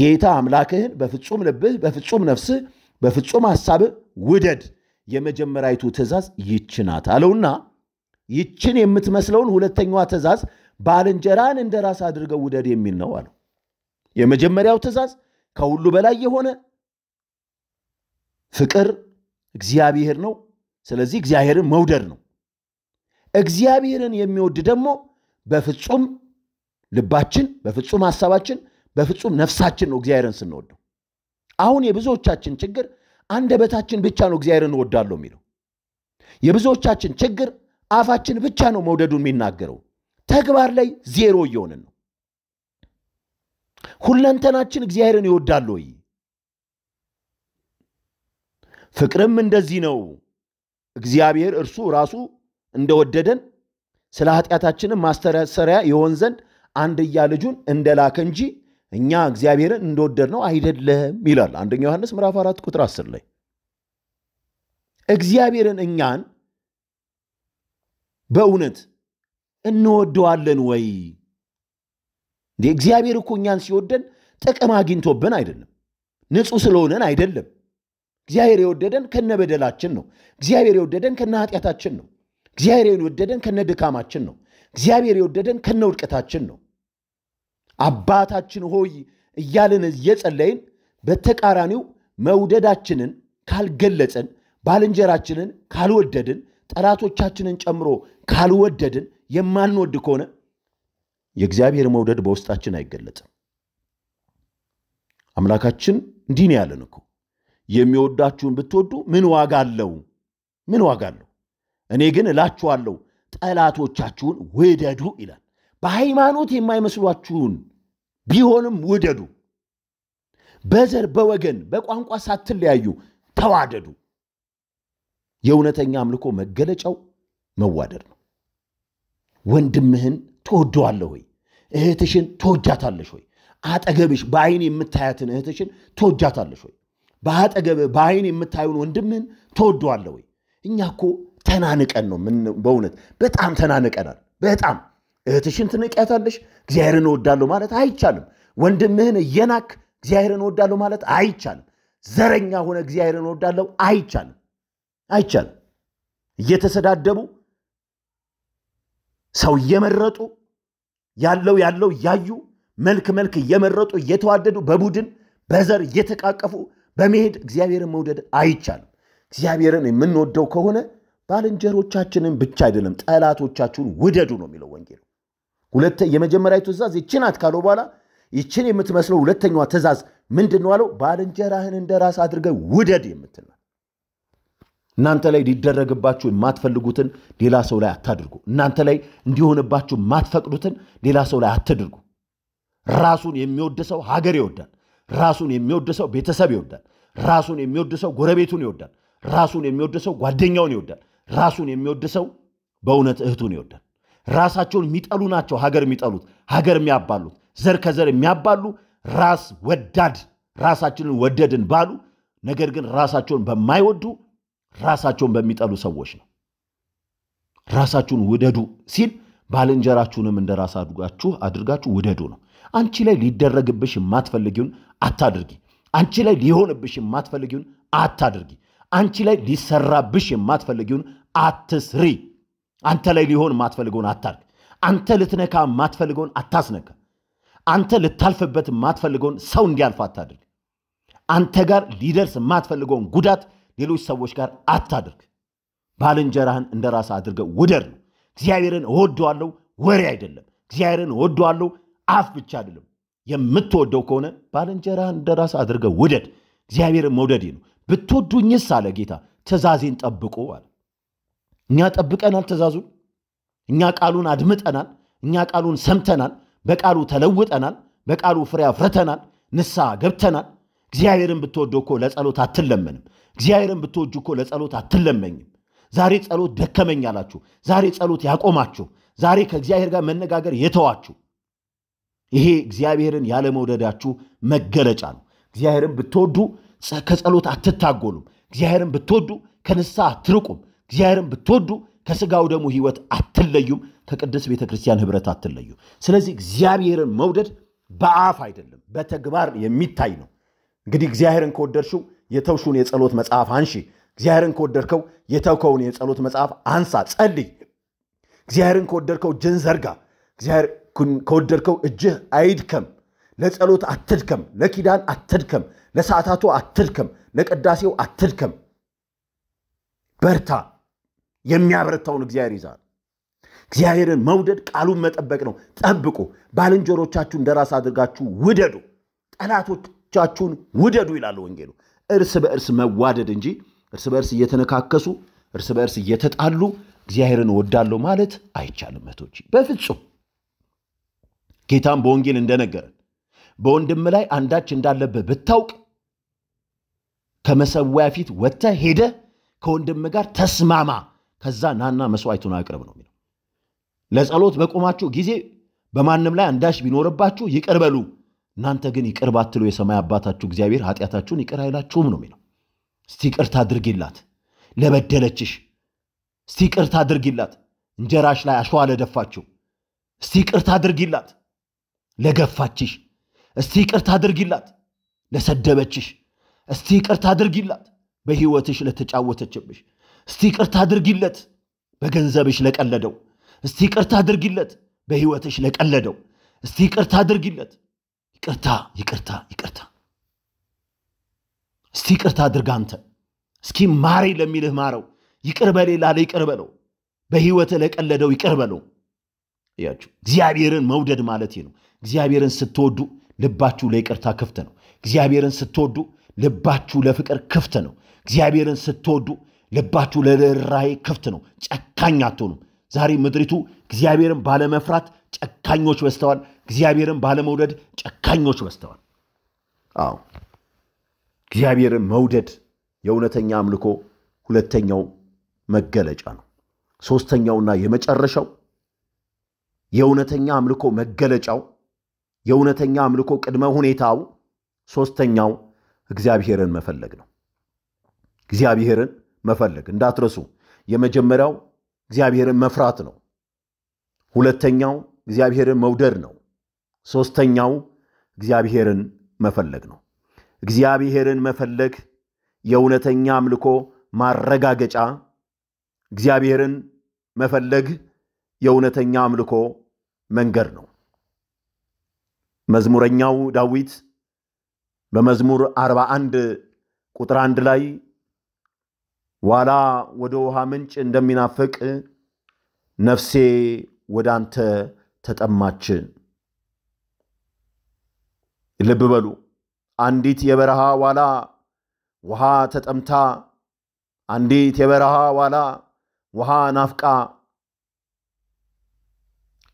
ጌታ አምላክህን በፍጹም ልብህ፣ በፍጹም ነፍስህ፣ በፍጹም ሐሳብህ ውደድ የመጀመሪያይቱ ትእዛዝ ይችናት አለውና ይችን የምትመስለውን ሁለተኛዋ ትእዛዝ ባልንጀራን እንደ ራስ አድርገው ውደድ የሚል ነው አለው። የመጀመሪያው ትእዛዝ ከሁሉ በላይ የሆነ ፍቅር እግዚአብሔር ነው። ስለዚህ እግዚአብሔርን መውደድ ነው። እግዚአብሔርን የሚወድ ደግሞ በፍጹም ልባችን፣ በፍጹም ሐሳባችን፣ በፍጹም ነፍሳችን ነው እግዚአብሔርን ስንወደው። አሁን የብዙዎቻችን ችግር አንደበታችን ብቻ ነው እግዚአብሔርን እወዳለሁ የሚለው። የብዙዎቻችን ችግር አፋችን ብቻ ነው መውደዱን የሚናገረው። ተግባር ላይ ዜሮ እየሆንን ነው። ሁለንተናችን እግዚአብሔርን ይወዳል ወይ? ፍቅርም እንደዚህ ነው። እግዚአብሔር እርሱ ራሱ እንደወደደን ስለ ኃጢአታችንም ማስተሰሪያ የሆን ዘንድ አንድያ ልጁን እንደላከ እንጂ እኛ እግዚአብሔርን እንደወደድ ነው አይደለም ይላል አንደኛ ዮሐንስ ምዕራፍ 4 ቁጥር 10 ላይ እግዚአብሔርን እኛን በእውነት እንወደዋለን ወይ? እንዴ እግዚአብሔር እኮ እኛን ሲወደን ጥቅም አግኝቶብን አይደለም፣ ንጹህ ስለሆነን አይደለም። እግዚአብሔር የወደደን ከነ በደላችን ነው። እግዚአብሔር የወደደን ከነ ኃጢአታችን ነው። እግዚአብሔር የወደደን ከነ ድካማችን ነው። እግዚአብሔር የወደደን ከነ ውድቀታችን ነው። አባታችን ሆይ እያልን እየጸለይን በተቃራኒው መውደዳችንን ካልገለጽን፣ ባልንጀራችንን ካልወደድን፣ ጠላቶቻችንን ጨምሮ ካልወደድን የማንወድ ከሆነ የእግዚአብሔር መውደድ በውስጣችን አይገለጽም። አምላካችን እንዲህ ነው ያለን እኮ የሚወዳችሁን ብትወዱ ምን ዋጋ አለው? ምን ዋጋ አለው? እኔ ግን እላችኋለሁ ጠላቶቻችሁን ውደዱ ይላል። በሃይማኖት የማይመስሏችሁን ቢሆንም ውደዱ። በዘር በወገን በቋንቋ ሳትለያዩ ተዋደዱ። የእውነተኛ አምልኮ መገለጫው መዋደድ ነው። ወንድምህን ትወደዋለህ ወይ? እህትሽን ትወጃታለሽ ወይ? አጠገብሽ በአይን የምታያትን እህትሽን ትወጃታለሽ ወይ? በአጠገብህ በአይን የምታዩን ወንድምህን ትወደዋለህ ወይ? እኛ እኮ ተናንቀን ነው። በእውነት በጣም ተናንቀናል። በጣም እህትሽን ትንቂያታለሽ እግዚአብሔርን እወዳለሁ ማለት አይቻልም። ወንድምህን እየናክ እግዚአብሔርን እወዳለሁ ማለት አይቻልም። ዘረኛ ሆነ እግዚአብሔርን እወዳለሁ አይቻልም፣ አይቻልም። እየተሰዳደቡ ሰው እየመረጡ ያለው ያለው እያዩ መልክ መልክ እየመረጡ እየተዋደዱ በቡድን በዘር እየተቃቀፉ በመሄድ እግዚአብሔርን መውደድ አይቻልም። እግዚአብሔርን የምንወደው ከሆነ ባልንጀሮቻችንን ብቻ አይደለም ጠላቶቻችሁን ውደዱ ነው የሚለው ወንጌል። የመጀመሪያ ትእዛዝ ይቺ ናት ካለው በኋላ ይችን የምትመስለው ሁለተኛዋ ትእዛዝ ምንድን ነው አለው? ባልንጀራህን እንደ ራስ አድርገህ ውደድ የምትል እናንተ ላይ ሊደረግባችሁ የማትፈልጉትን ሌላ ሰው ላይ አታድርጉ። እናንተ ላይ እንዲሆንባችሁ የማትፈቅዱትን ሌላ ሰው ላይ አትድርጉ። ራሱን የሚወድ ሰው ሀገር ይወዳል። ራሱን የሚወድ ሰው ቤተሰብ ይወዳል። ራሱን የሚወድ ሰው ጎረቤቱን ይወዳል። ራሱን የሚወድ ሰው ጓደኛውን ይወዳል። ራሱን የሚወድ ሰው በእውነት እህቱን ይወዳል። ራሳቸውን የሚጠሉ ናቸው። ሀገር የሚጠሉት ሀገር የሚያባሉት ዘር ከዘር የሚያባሉ ራስ ወዳድ ራሳችንን ወደድን ባሉ፣ ነገር ግን ራሳቸውን በማይወዱ ራሳቸውን በሚጠሉ ሰዎች ነው። ራሳችሁን ውደዱ ሲል ባልንጀራችሁንም እንደ ራስ አድርጋችሁ አድርጋችሁ ውደዱ ነው። አንቺ ላይ ሊደረግብሽ የማትፈልጊውን አታድርጊ። አንቺ ላይ ሊሆንብሽ የማትፈልጊውን አታድርጊ። አንቺ ላይ ሊሰራብሽ የማትፈልጊውን አትስሪ። አንተ ላይ ሊሆን ማትፈልገውን አታርግ። አንተ ልትነካ ማትፈልገውን አታስነካ። አንተ ልታልፍበት ማትፈልገውን ሰው እንዲያልፍ አታድርግ። አንተ ጋር ሊደርስ ማትፈልገውን ጉዳት ሌሎች ሰዎች ጋር አታድርግ። ባልንጀራህን እንደ ራስ አድርገ ውደር ነው። እግዚአብሔርን እወደዋለሁ ወሬ አይደለም። እግዚአብሔርን እወደዋለሁ አፍ ብቻ አይደለም። የምትወደው ከሆነ ባልንጀራህን እንደ ራስ አድርገ ውደድ። እግዚአብሔርን መውደድ ነው። ብትወዱኝስ አለ ጌታ፣ ትእዛዜን ጠብቁ አለ። እኛ ጠብቀናል ትእዛዙን፣ እኛ ቃሉን አድምጠናል፣ እኛ ቃሉን ሰምተናል፣ በቃሉ ተለውጠናል፣ በቃሉ ፍሬ አፍርተናል፣ ንስሐ ገብተናል። እግዚአብሔርን ብትወድ እኮ ለጸሎት አትለመንም። እግዚአብሔርን ብትወድ እኮ ለጸሎት አትለመኝም። ዛሬ ጸሎት ደከመኝ አላችሁ። ዛሬ ጸሎት ያቆማችሁ፣ ዛሬ ከእግዚአብሔር ጋር መነጋገር የተዋችሁ፣ ይሄ እግዚአብሔርን ያለመውደዳችሁ መገለጫ ነው። እግዚአብሔርን ብትወዱ ከጸሎት አትታጎሉም። እግዚአብሔርን ብትወዱ ከንስሐ አትርቁም። እግዚአብሔርን ብትወዱ ከስጋው ደግሞ ህይወት አትለዩም፣ ከቅዱስ ቤተ ክርስቲያን ህብረት አትለዩም። ስለዚህ እግዚአብሔርን መውደድ በአፍ አይደለም በተግባር የሚታይ ነው። እንግዲህ እግዚአብሔርን ከወደድሽው የተውሽውን የጸሎት መጽሐፍ አንሺ። እግዚአብሔርን ከወደድከው የተውከውን የጸሎት መጽሐፍ አንሳ፣ ጸልይ። እግዚአብሔርን ከወደድከው እጅህን ዘርጋ። እግዚአብሔር ከወደድከው እጅህ አይድከም። ለጸሎት አትድከም፣ ለኪዳን አትድከም፣ ለሰዓታቱ አትድከም፣ ለቅዳሴው አትድከም። በርታ። የሚያበረታውን እግዚአብሔር ይዛል። እግዚአብሔርን መውደድ ቃሉን መጠበቅ ነው። ጠብቁ፣ ባልንጀሮቻችሁ እንደ ራስ አድርጋችሁ ውደዱ፣ ጠላቶቻችሁን ውደዱ ይላል ወንጌሉ። እርስ በእርስ መዋደድ እንጂ እርስ በእርስ እየተነካከሱ እርስ በእርስ እየተጣሉ እግዚአብሔርን ወዳለሁ ማለት አይቻልም። መቶች በፍጹም ጌታም በወንጌል እንደነገረን በወንድም ላይ አንዳች እንዳለብህ ብታውቅ ከመሰዊያ ፊት ወጥተህ ሄደ ከወንድም ጋር ተስማማ ከዛ ናና መስዋዕቱን አቅርብ ነው የሚለው። ለጸሎት በቆማችሁ ጊዜ በማንም ላይ አንዳች ቢኖርባችሁ ይቅር በሉ፣ እናንተ ግን ይቅር ባትሉ የሰማይ አባታችሁ እግዚአብሔር ኃጢአታችሁን ይቅር አይላችሁም ነው የሚለው። እስቲ ቅርታ አድርጊላት ለበደለችሽ፣ እስቲ ይቅርታ አድርጊላት እንጀራሽ ላይ አሸዋ ለደፋችሁ፣ እስቲ ቅር አድርጊላት ለገፋችሽ፣ እስቲ ቅርታ አድርጊላት ለሰደበችሽ፣ እስቲ ቅርታ አድርጊላት በሕይወትሽ ለተጫወተችብሽ እስቲ ይቅርታ አድርጊለት። በገንዘብሽ ለቀለደው እስቲ ይቅርታ አድርጊለት። በህይወትሽ ለቀለደው እስቲ ይቅርታ አድርጊለት። ይቅርታ ይቅርታ ይቅርታ እስቲ ይቅርታ አድርግ አንተ። እስኪ ማሬ ለሚልህ ማረው። ይቅር በል ላለ ይቅር በለው። በህይወትህ ለቀለደው ይቅር በለው። ያችሁ እግዚአብሔርን መውደድ ማለት ነው። እግዚአብሔርን ስትወዱ ልባችሁ ለይቅርታ ክፍት ነው። እግዚአብሔርን ስትወዱ ልባችሁ ለፍቅር ክፍት ነው። እግዚአብሔርን ስትወዱ ልባችሁ ለርኅራኄ ክፍት ነው። ጨካኝ አትሆኑም። ዛሬ ምድሪቱ እግዚአብሔርን ባለመፍራት ጨካኞች በስተዋል። እግዚአብሔርን ባለመውደድ ጨካኞች በስተዋል። አዎ እግዚአብሔርን መውደድ የእውነተኛ አምልኮ ሁለተኛው መገለጫ ነው። ሶስተኛውና የመጨረሻው የእውነተኛ አምልኮ መገለጫው የእውነተኛ አምልኮ ቅድመ ሁኔታው ሶስተኛው እግዚአብሔርን መፈለግ ነው። እግዚአብሔርን መፈለግ እንዳትረሱ። የመጀመሪያው እግዚአብሔርን መፍራት ነው። ሁለተኛው እግዚአብሔርን መውደድ ነው። ሶስተኛው እግዚአብሔርን መፈለግ ነው። እግዚአብሔርን መፈለግ የእውነተኛ አምልኮ ማረጋገጫ፣ እግዚአብሔርን መፈለግ የእውነተኛ አምልኮ መንገድ ነው። መዝሙረኛው ዳዊት በመዝሙር 41 ቁጥር አንድ ላይ ዋላ ወደ ውሃ ምንጭ እንደሚናፍቅ ነፍሴ ወደ አንተ ተጠማች። ልብ በሉ፣ አንዲት የበረሃ ዋላ ውሃ ተጠምታ፣ አንዲት የበረሃ ዋላ ውሃ ናፍቃ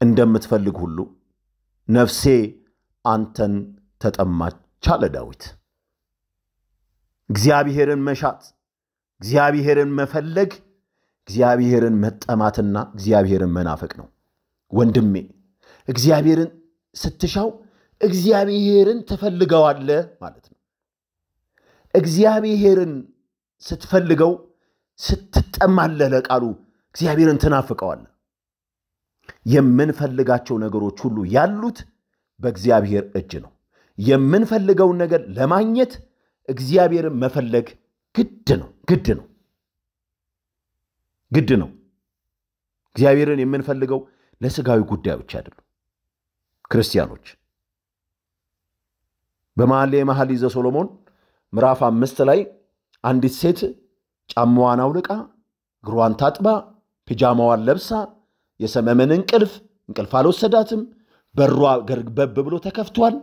እንደምትፈልግ ሁሉ ነፍሴ አንተን ተጠማች አለ ዳዊት። እግዚአብሔርን መሻት እግዚአብሔርን መፈለግ እግዚአብሔርን መጠማትና እግዚአብሔርን መናፈቅ ነው። ወንድሜ እግዚአብሔርን ስትሻው እግዚአብሔርን ትፈልገዋለህ ማለት ነው። እግዚአብሔርን ስትፈልገው ስትጠማለህ ለቃሉ እግዚአብሔርን ትናፍቀዋለህ። የምንፈልጋቸው ነገሮች ሁሉ ያሉት በእግዚአብሔር እጅ ነው። የምንፈልገውን ነገር ለማግኘት እግዚአብሔርን መፈለግ ግድ ነው ግድ ነው ግድ ነው። እግዚአብሔርን የምንፈልገው ለስጋዊ ጉዳዮች አይደሉም። ክርስቲያኖች በመኃልየ መኃልይ ዘሰሎሞን ምዕራፍ አምስት ላይ አንዲት ሴት ጫማዋን አውልቃ እግሯን ታጥባ ፒጃማዋን ለብሳ የሰመመን እንቅልፍ እንቅልፍ አልወሰዳትም። በሯ ገርግበብ ብሎ ተከፍቷል።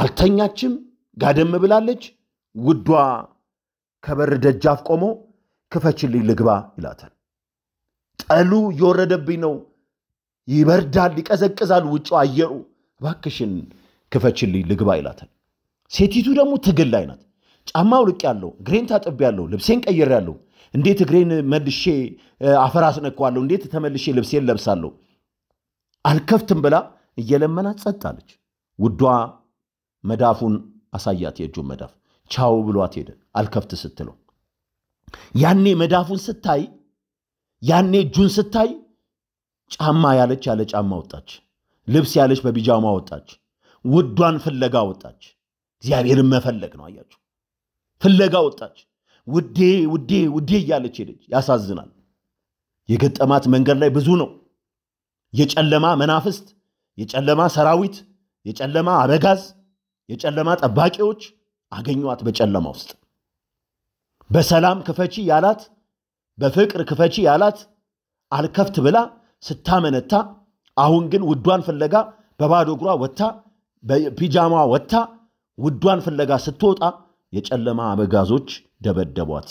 አልተኛችም፣ ጋደም ብላለች። ውዷ ከበር ደጃፍ ቆሞ ክፈችልኝ ልግባ ይላታል። ጠሉ እየወረደብኝ ነው፣ ይበርዳል፣ ይቀዘቅዛል ውጭው አየሩ፣ እባክሽን ክፈችልኝ ልግባ ይላታል። ሴቲቱ ደግሞ ትግል ላይ ናት። ጫማ ውልቅ ያለው እግሬን ታጥብ ያለው ልብሴን ቀይር ያለው እንዴት እግሬን መልሼ አፈር አስነኳለሁ? እንዴት ተመልሼ ልብሴን ለብሳለሁ? አልከፍትም ብላ እየለመናት ጸጥ አለች። ውዷ መዳፉን አሳያት፣ የእጁን መዳፍ ቻው ብሏት ሄደ። አልከፍት ስትለው ያኔ መዳፉን ስታይ፣ ያኔ እጁን ስታይ ጫማ ያለች ያለ ጫማ ወጣች፣ ልብስ ያለች በቢጃማ ወጣች፣ ውዷን ፍለጋ ወጣች። እግዚአብሔርን መፈለግ ነው። አያችሁ፣ ፍለጋ ወጣች። ውዴ ውዴ ውዴ እያለች ሄደች። ያሳዝናል። የገጠማት መንገድ ላይ ብዙ ነው። የጨለማ መናፍስት፣ የጨለማ ሰራዊት፣ የጨለማ አበጋዝ፣ የጨለማ ጠባቂዎች አገኟት በጨለማ ውስጥ። በሰላም ክፈቺ ያላት፣ በፍቅር ክፈቺ ያላት አልከፍት ብላ ስታመነታ፣ አሁን ግን ውዷን ፍለጋ በባዶ እግሯ ወጥታ በፒጃማ ወጥታ ውዷን ፍለጋ ስትወጣ የጨለማ አበጋዞች ደበደቧት፣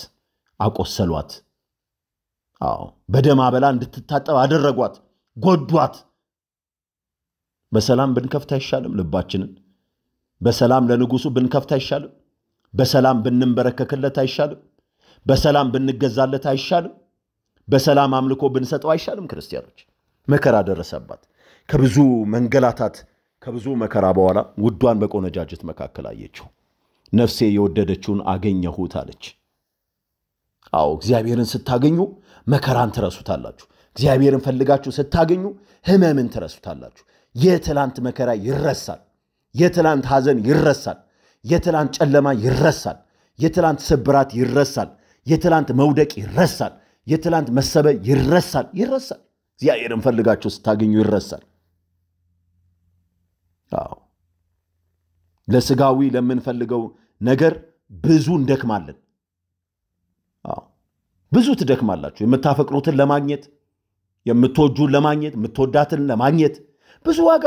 አቆሰሏት። አዎ በደማ በላ እንድትታጠብ አደረጓት፣ ጎዷት። በሰላም ብንከፍት አይሻልም ልባችንን? በሰላም ለንጉሱ ብንከፍት አይሻልም? በሰላም ብንንበረከክለት አይሻልም? በሰላም ብንገዛለት አይሻልም? በሰላም አምልኮ ብንሰጠው አይሻልም? ክርስቲያኖች መከራ ደረሰባት። ከብዙ መንገላታት ከብዙ መከራ በኋላ ውዷን በቆነጃጀት መካከል አየችው። ነፍሴ የወደደችውን አገኘሁት አለች። አዎ እግዚአብሔርን ስታገኙ መከራን ትረሱታላችሁ። እግዚአብሔርን ፈልጋችሁ ስታገኙ ሕመምን ትረሱታላችሁ። የትላንት መከራ ይረሳል። የትላንት ሐዘን ይረሳል። የትላንት ጨለማ ይረሳል። የትላንት ስብራት ይረሳል። የትላንት መውደቅ ይረሳል። የትላንት መሰበ ይረሳል። ይረሳል። እግዚአብሔርን ፈልጋችሁ ስታገኙ ይረሳል። አዎ ለስጋዊ ለምንፈልገው ነገር ብዙ እንደክማለን። ብዙ ትደክማላችሁ። የምታፈቅሩትን ለማግኘት፣ የምትወጁን ለማግኘት፣ የምትወዳትን ለማግኘት ብዙ ዋጋ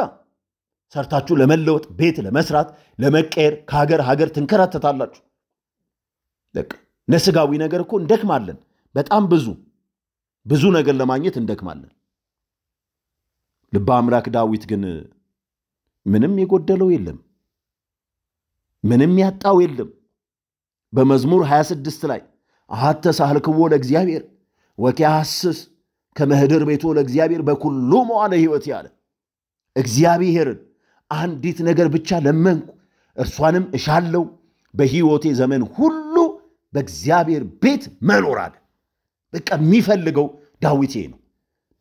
ሰርታችሁ ለመለወጥ ቤት ለመስራት ለመቀየር ከሀገር ሀገር ትንከራተታላችሁ። ለስጋዊ ነገር እኮ እንደክማለን። በጣም ብዙ ብዙ ነገር ለማግኘት እንደክማለን። ልበ አምላክ ዳዊት ግን ምንም የጎደለው የለም፣ ምንም ያጣው የለም። በመዝሙር 26 ላይ አሃተ ሳህልክዎ ለእግዚአብሔር ወኪያስስ ከመህድር ቤቶ ለእግዚአብሔር በኩሉ መዋለ ሕይወት ያለ እግዚአብሔርን አንዲት ነገር ብቻ ለመንኩ፣ እርሷንም እሻለው፣ በሕይወቴ ዘመን ሁሉ በእግዚአብሔር ቤት መኖር አለ። በቃ የሚፈልገው ዳዊት ይሄ ነው።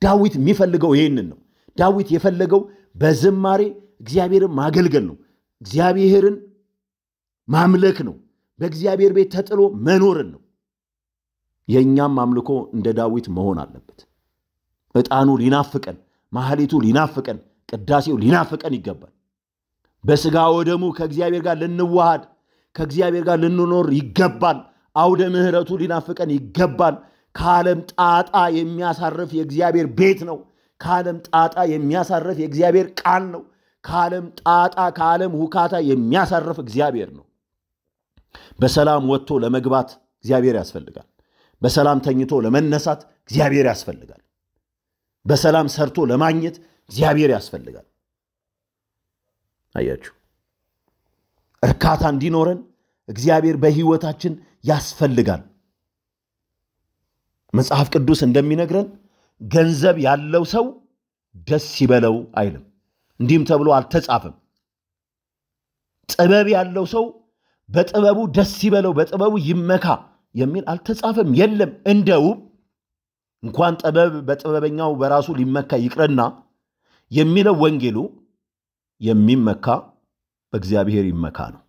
ዳዊት የሚፈልገው ይሄንን ነው። ዳዊት የፈለገው በዝማሬ እግዚአብሔርን ማገልገል ነው። እግዚአብሔርን ማምለክ ነው። በእግዚአብሔር ቤት ተጥሎ መኖርን ነው። የእኛም አምልኮ እንደ ዳዊት መሆን አለበት። ዕጣኑ ሊናፍቀን፣ ማህሌቱ ሊናፍቀን፣ ቅዳሴው ሊናፍቀን ይገባል። በስጋ ወደሙ ከእግዚአብሔር ጋር ልንዋሃድ ከእግዚአብሔር ጋር ልንኖር ይገባል። አውደ ምህረቱ ሊናፍቀን ይገባል። ከዓለም ጣጣ የሚያሳርፍ የእግዚአብሔር ቤት ነው። ከዓለም ጣጣ የሚያሳርፍ የእግዚአብሔር ቃል ነው። ከዓለም ጣጣ ከዓለም ሁካታ የሚያሳርፍ እግዚአብሔር ነው። በሰላም ወጥቶ ለመግባት እግዚአብሔር ያስፈልጋል። በሰላም ተኝቶ ለመነሳት እግዚአብሔር ያስፈልጋል። በሰላም ሰርቶ ለማግኘት እግዚአብሔር ያስፈልጋል። አያችሁ፣ እርካታ እንዲኖረን እግዚአብሔር በህይወታችን ያስፈልጋል። መጽሐፍ ቅዱስ እንደሚነግረን ገንዘብ ያለው ሰው ደስ ይበለው አይልም። እንዲህም ተብሎ አልተጻፈም። ጥበብ ያለው ሰው በጥበቡ ደስ ይበለው፣ በጥበቡ ይመካ የሚል አልተጻፈም፣ የለም። እንደውም እንኳን ጥበብ በጥበበኛው በራሱ ሊመካ ይቅርና የሚለው ወንጌሉ የሚመካ በእግዚአብሔር ይመካ ነው።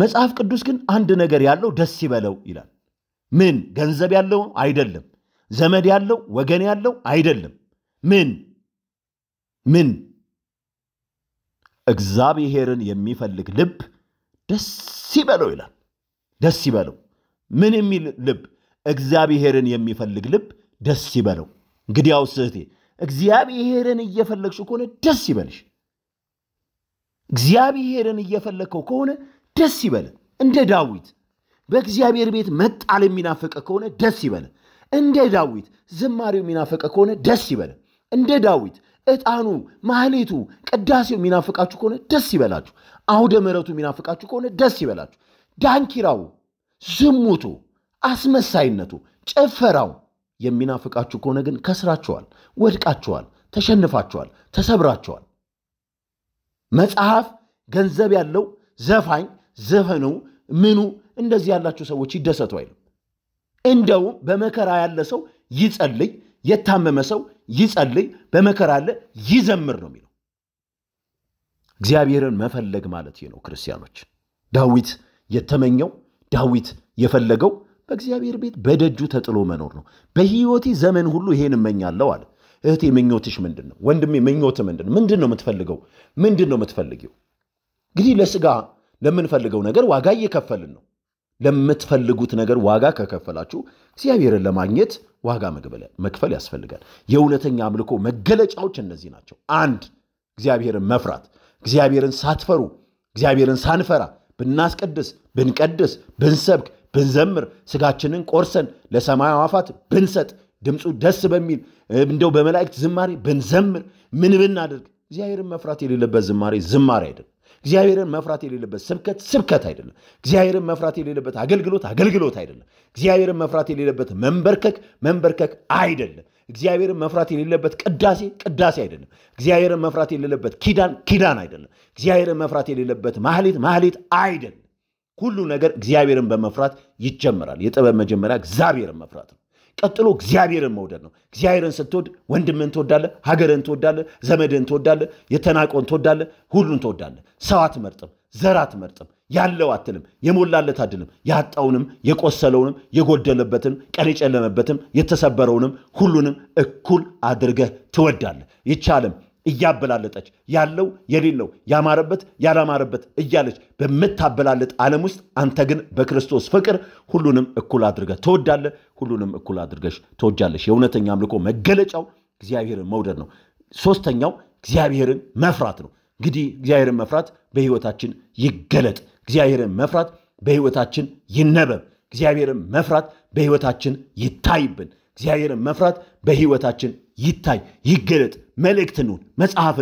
መጽሐፍ ቅዱስ ግን አንድ ነገር ያለው ደስ ይበለው ይላል። ምን ገንዘብ ያለው አይደለም፣ ዘመድ ያለው ወገን ያለው አይደለም። ምን ምን እግዚአብሔርን የሚፈልግ ልብ ደስ ይበለው ይላል። ደስ ይበለው ምን የሚል ልብ? እግዚአብሔርን የሚፈልግ ልብ ደስ ይበለው። እንግዲያውስ እህቴ እግዚአብሔርን እየፈለግሽ ከሆነ ደስ ይበልሽ። እግዚአብሔርን እየፈለግከው ከሆነ ደስ ይበል። እንደ ዳዊት በእግዚአብሔር ቤት መጣል የሚናፈቀ ከሆነ ደስ ይበል። እንደ ዳዊት ዝማሬው የሚናፈቀ ከሆነ ደስ ይበል። እንደ ዳዊት ዕጣኑ፣ ማህሌቱ፣ ቅዳሴው የሚናፍቃችሁ ከሆነ ደስ ይበላችሁ። አውደ ምሕረቱ የሚናፍቃችሁ ከሆነ ደስ ይበላችሁ። ዳንኪራው፣ ዝሙቱ፣ አስመሳይነቱ፣ ጭፈራው የሚናፍቃችሁ ከሆነ ግን ከስራችኋል፣ ወድቃችኋል፣ ተሸንፋችኋል፣ ተሰብራችኋል። መጽሐፍ ገንዘብ ያለው ዘፋኝ ዘፈኑ ምኑ እንደዚህ ያላቸው ሰዎች ይደሰቱ አይልም። እንደውም በመከራ ያለ ሰው ይጸልይ፣ የታመመ ሰው ይጸልይ፣ በመከራ ያለ ይዘምር ነው የሚለው። እግዚአብሔርን መፈለግ ማለት ይህ ነው። ክርስቲያኖች ዳዊት የተመኘው ዳዊት የፈለገው በእግዚአብሔር ቤት በደጁ ተጥሎ መኖር ነው። በሕይወቴ ዘመን ሁሉ ይሄን እመኛለሁ አለ። እህቴ ምኞትሽ ምንድን ነው? ወንድሜ ምኞት ምንድን ነው? ምንድን ነው የምትፈልገው? ምንድን ነው የምትፈልጊው? እንግዲህ ለስጋ ለምንፈልገው ነገር ዋጋ እየከፈልን ነው። ለምትፈልጉት ነገር ዋጋ ከከፈላችሁ እግዚአብሔርን ለማግኘት ዋጋ መክፈል ያስፈልጋል። የእውነተኛ አምልኮ መገለጫዎች እነዚህ ናቸው። አንድ እግዚአብሔርን መፍራት፣ እግዚአብሔርን ሳትፈሩ እግዚአብሔርን ሳንፈራ ብናስቀድስ፣ ብንቀድስ፣ ብንሰብክ፣ ብንዘምር፣ ስጋችንን ቆርሰን ለሰማይ አዋፋት ብንሰጥ ድምፁ ደስ በሚል እንደው በመላእክት ዝማሬ ብንዘምር ምን ብናደርግ? እግዚአብሔርን መፍራት የሌለበት ዝማሬ ዝማሬ አይደለም። እግዚአብሔርን መፍራት የሌለበት ስብከት ስብከት አይደለም። እግዚአብሔርን መፍራት የሌለበት አገልግሎት አገልግሎት አይደለም። እግዚአብሔርን መፍራት የሌለበት መንበርከክ መንበርከክ አይደለም። እግዚአብሔርን መፍራት የሌለበት ቅዳሴ ቅዳሴ አይደለም። እግዚአብሔርን መፍራት የሌለበት ኪዳን ኪዳን አይደለም። እግዚአብሔርን መፍራት የሌለበት ማህሌት ማህሌት አይደለም። ሁሉ ነገር እግዚአብሔርን በመፍራት ይጀምራል። የጥበብ መጀመሪያ እግዚአብሔርን መፍራት ነው። ቀጥሎ እግዚአብሔርን መውደድ ነው። እግዚአብሔርን ስትወድ ወንድምን ትወዳለ፣ ሀገርን ትወዳለ፣ ዘመድን ትወዳለ፣ የተናቀውን ትወዳለ፣ ሁሉን ትወዳለ። ሰው አትመርጥም፣ ዘር አትመርጥም፣ ያለው አትልም፣ የሞላለት አድልም፣ ያጣውንም፣ የቆሰለውንም፣ የጎደለበትም፣ ቀን የጨለመበትም፣ የተሰበረውንም ሁሉንም እኩል አድርገህ ትወዳለ። ይቻለም እያበላለጠች ያለው የሌለው ያማረበት ያላማረበት እያለች በምታበላለጥ ዓለም ውስጥ አንተ ግን በክርስቶስ ፍቅር ሁሉንም እኩል አድርገህ ትወዳለህ፣ ሁሉንም እኩል አድርገሽ ትወጃለሽ። የእውነተኛ አምልኮ መገለጫው እግዚአብሔርን መውደድ ነው። ሶስተኛው እግዚአብሔርን መፍራት ነው። እንግዲህ እግዚአብሔርን መፍራት በሕይወታችን ይገለጥ። እግዚአብሔርን መፍራት በሕይወታችን ይነበብ። እግዚአብሔርን መፍራት በሕይወታችን ይታይብን። እግዚአብሔርን መፍራት በሕይወታችን ይታይ፣ ይገለጥ። መልእክት እንሁን፣ መጽሐፍ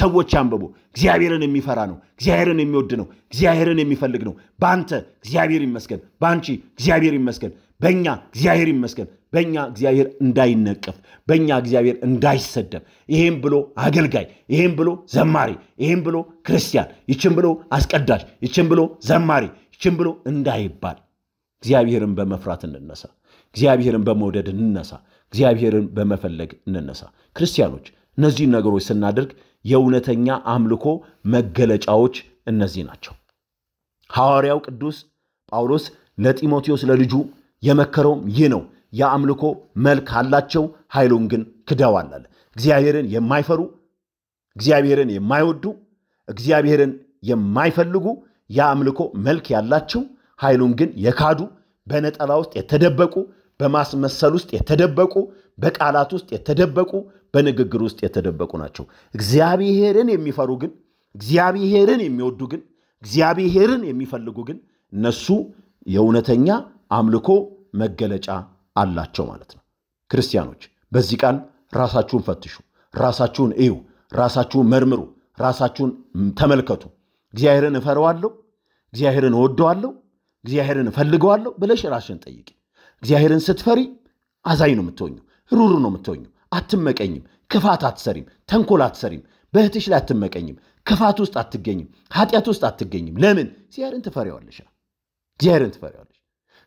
ሰዎች አንብቡ። እግዚአብሔርን የሚፈራ ነው። እግዚአብሔርን የሚወድ ነው። እግዚአብሔርን የሚፈልግ ነው። በአንተ እግዚአብሔር ይመስገን፣ በአንቺ እግዚአብሔር ይመስገን፣ በእኛ እግዚአብሔር ይመስገን። በእኛ እግዚአብሔር እንዳይነቀፍ፣ በእኛ እግዚአብሔር እንዳይሰደብ፣ ይሄም ብሎ አገልጋይ፣ ይሄም ብሎ ዘማሪ፣ ይሄም ብሎ ክርስቲያን፣ ይችን ብሎ አስቀዳሽ፣ ይችን ብሎ ዘማሪ፣ ይችን ብሎ እንዳይባል እግዚአብሔርን በመፍራት እንነሳ። እግዚአብሔርን በመውደድ እንነሳ። እግዚአብሔርን በመፈለግ እንነሳ። ክርስቲያኖች እነዚህን ነገሮች ስናደርግ የእውነተኛ አምልኮ መገለጫዎች እነዚህ ናቸው። ሐዋርያው ቅዱስ ጳውሎስ ለጢሞቴዎስ ለልጁ የመከረውም ይህ ነው። የአምልኮ መልክ አላቸው፣ ኃይሉን ግን ክደዋል እግዚአብሔርን የማይፈሩ እግዚአብሔርን የማይወዱ እግዚአብሔርን የማይፈልጉ የአምልኮ መልክ ያላቸው ኃይሉን ግን የካዱ በነጠላ ውስጥ የተደበቁ በማስመሰል ውስጥ የተደበቁ፣ በቃላት ውስጥ የተደበቁ፣ በንግግር ውስጥ የተደበቁ ናቸው። እግዚአብሔርን የሚፈሩ ግን እግዚአብሔርን የሚወዱ ግን እግዚአብሔርን የሚፈልጉ ግን እነሱ የእውነተኛ አምልኮ መገለጫ አላቸው ማለት ነው። ክርስቲያኖች በዚህ ቃል ራሳችሁን ፈትሹ፣ ራሳችሁን እዩ፣ ራሳችሁን መርምሩ፣ ራሳችሁን ተመልከቱ። እግዚአብሔርን እፈረዋለሁ፣ እግዚአብሔርን እወደዋለሁ፣ እግዚአብሔርን እፈልገዋለሁ ብለሽ ራስሽን ጠይቂ። እግዚአብሔርን ስትፈሪ አዛኝ ነው የምትወኙ፣ ሩሩ ነው የምትወኙ። አትመቀኝም፣ ክፋት አትሰሪም፣ ተንኮል አትሰሪም፣ በእህትሽ ላይ አትመቀኝም፣ ክፋት ውስጥ አትገኝም፣ ኃጢአት ውስጥ አትገኝም። ለምን? እግዚአብሔርን ትፈሪዋለሽ። እግዚአብሔርን ትፈሪዋለሽ።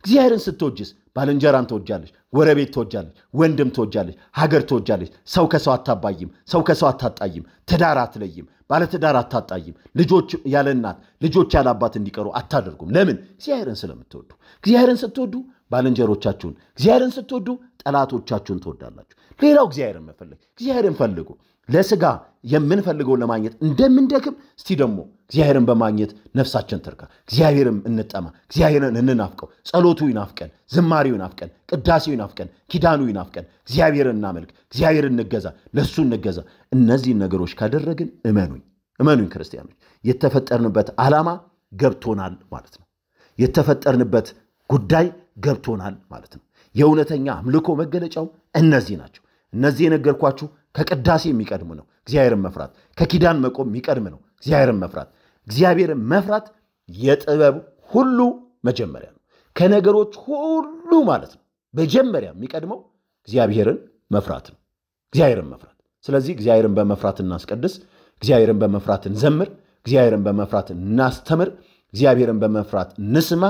እግዚአብሔርን ስትወጅስ ባልንጀራን ትወጃለሽ፣ ወረቤት ትወጃለሽ፣ ወንድም ትወጃለሽ፣ ሀገር ትወጃለሽ። ሰው ከሰው አታባይም፣ ሰው ከሰው አታጣይም፣ ትዳር አትለይም፣ ባለትዳር አታጣይም። ልጆች ያለ እናት ልጆች ያለ አባት እንዲቀሩ አታደርጉም። ለምን? እግዚአብሔርን ስለምትወዱ። እግዚአብሔርን ስትወዱ ባልንጀሮቻችሁን እግዚአብሔርን ስትወዱ ጠላቶቻችሁን ትወዳላችሁ። ሌላው እግዚአብሔርን መፈለግ፣ እግዚአብሔርን ፈልጉ። ለስጋ የምንፈልገውን ለማግኘት እንደምንደክም፣ እስቲ ደግሞ እግዚአብሔርን በማግኘት ነፍሳችን ትርካ፣ እግዚአብሔርም እንጠማ፣ እግዚአብሔርን እንናፍቀው። ጸሎቱ ይናፍቀን፣ ዝማሬው ይናፍቀን፣ ቅዳሴው ይናፍቀን፣ ኪዳኑ ይናፍቀን። እግዚአብሔርን እናመልክ፣ እግዚአብሔርን እንገዛ፣ ለእሱ እንገዛ። እነዚህን ነገሮች ካደረግን እመኑኝ፣ እመኑኝ ክርስቲያኖች የተፈጠርንበት ዓላማ ገብቶናል ማለት ነው። የተፈጠርንበት ጉዳይ ገብቶናል ማለት ነው። የእውነተኛ አምልኮ መገለጫው እነዚህ ናቸው። እነዚህ የነገርኳችሁ ከቅዳሴ የሚቀድሙ ነው፣ እግዚአብሔርን መፍራት። ከኪዳን መቆም የሚቀድም ነው፣ እግዚአብሔርን መፍራት። እግዚአብሔርን መፍራት የጥበብ ሁሉ መጀመሪያ ነው። ከነገሮች ሁሉ ማለት ነው መጀመሪያ የሚቀድመው እግዚአብሔርን መፍራት ነው። እግዚአብሔርን መፍራት። ስለዚህ እግዚአብሔርን በመፍራት እናስቀድስ፣ እግዚአብሔርን በመፍራት እንዘምር፣ እግዚአብሔርን በመፍራት እናስተምር፣ እግዚአብሔርን በመፍራት እንስማ።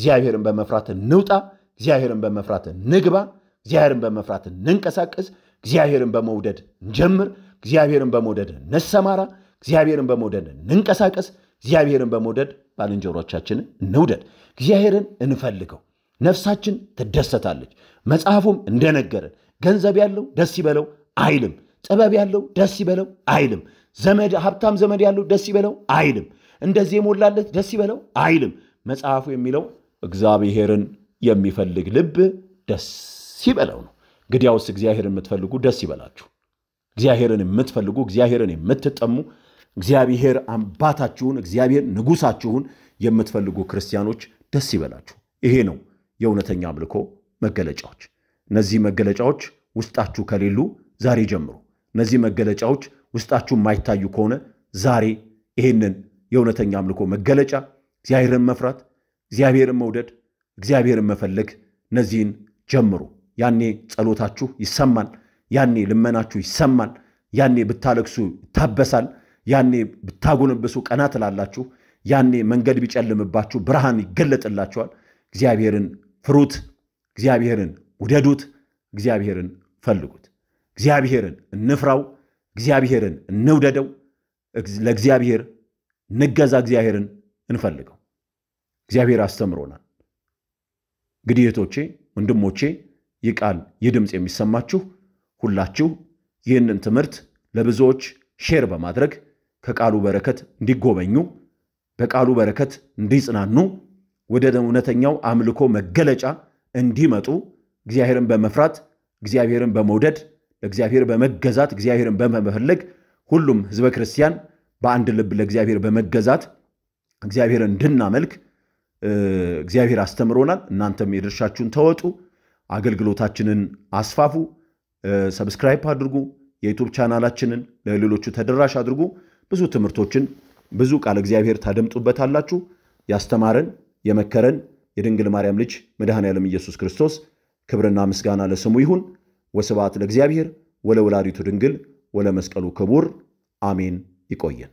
እግዚአብሔርን በመፍራት እንውጣ፣ እግዚአብሔርን በመፍራት እንግባ፣ እግዚአብሔርን በመፍራት እንንቀሳቀስ፣ እግዚአብሔርን በመውደድ እንጀምር፣ እግዚአብሔርን በመውደድ እንሰማራ፣ እግዚአብሔርን በመውደድ እንንቀሳቀስ፣ እግዚአብሔርን በመውደድ ባልንጀሮቻችንን እንውደድ፣ እግዚአብሔርን እንፈልገው። ነፍሳችን ትደሰታለች። መጽሐፉም እንደነገረን ገንዘብ ያለው ደስ ይበለው አይልም፣ ጥበብ ያለው ደስ ይበለው አይልም፣ ዘመድ ሀብታም ዘመድ ያለው ደስ ይበለው አይልም፣ እንደዚህ የሞላለት ደስ ይበለው አይልም። መጽሐፉ የሚለው እግዚአብሔርን የሚፈልግ ልብ ደስ ይበለው ነው። እንግዲያውስ እግዚአብሔርን የምትፈልጉ ደስ ይበላችሁ። እግዚአብሔርን የምትፈልጉ፣ እግዚአብሔርን የምትጠሙ፣ እግዚአብሔር አባታችሁን፣ እግዚአብሔር ንጉሳችሁን የምትፈልጉ ክርስቲያኖች ደስ ይበላችሁ። ይሄ ነው የእውነተኛ አምልኮ መገለጫዎች። እነዚህ መገለጫዎች ውስጣችሁ ከሌሉ ዛሬ ጀምሩ። እነዚህ መገለጫዎች ውስጣችሁ የማይታዩ ከሆነ ዛሬ ይህንን የእውነተኛ አምልኮ መገለጫ እግዚአብሔርን መፍራት እግዚአብሔርን መውደድ፣ እግዚአብሔርን መፈለግ እነዚህን ጀምሩ። ያኔ ጸሎታችሁ ይሰማል። ያኔ ልመናችሁ ይሰማል። ያኔ ብታለቅሱ ይታበሳል። ያኔ ብታጎነብሱ ቀና ትላላችሁ። ያኔ መንገድ ቢጨልምባችሁ ብርሃን ይገለጥላችኋል። እግዚአብሔርን ፍሩት፣ እግዚአብሔርን ውደዱት፣ እግዚአብሔርን ፈልጉት። እግዚአብሔርን እንፍራው፣ እግዚአብሔርን እንውደደው፣ ለእግዚአብሔር እንገዛ፣ እግዚአብሔርን እንፈልገው። እግዚአብሔር አስተምሮናል። እንግዲህ እህቶቼ፣ ወንድሞቼ ይህ ቃል ይህ ድምፅ የሚሰማችሁ ሁላችሁ ይህንን ትምህርት ለብዙዎች ሼር በማድረግ ከቃሉ በረከት እንዲጎበኙ በቃሉ በረከት እንዲጽናኑ ወደ እውነተኛው አምልኮ መገለጫ እንዲመጡ እግዚአብሔርን በመፍራት እግዚአብሔርን በመውደድ ለእግዚአብሔር በመገዛት እግዚአብሔርን በመፈለግ ሁሉም ሕዝበ ክርስቲያን በአንድ ልብ ለእግዚአብሔር በመገዛት እግዚአብሔርን እንድናመልክ እግዚአብሔር አስተምሮናል። እናንተም የድርሻችሁን ተወጡ፣ አገልግሎታችንን አስፋፉ፣ ሰብስክራይብ አድርጉ፣ የዩቱብ ቻናላችንን ለሌሎቹ ተደራሽ አድርጉ። ብዙ ትምህርቶችን ብዙ ቃል እግዚአብሔር ታደምጡበታላችሁ። ያስተማረን የመከረን የድንግል ማርያም ልጅ መድኃኔ ያለም ኢየሱስ ክርስቶስ ክብርና ምስጋና ለስሙ ይሁን። ወስብሐት ለእግዚአብሔር ወለወላዲቱ ድንግል ወለመስቀሉ ክቡር አሜን። ይቆየን።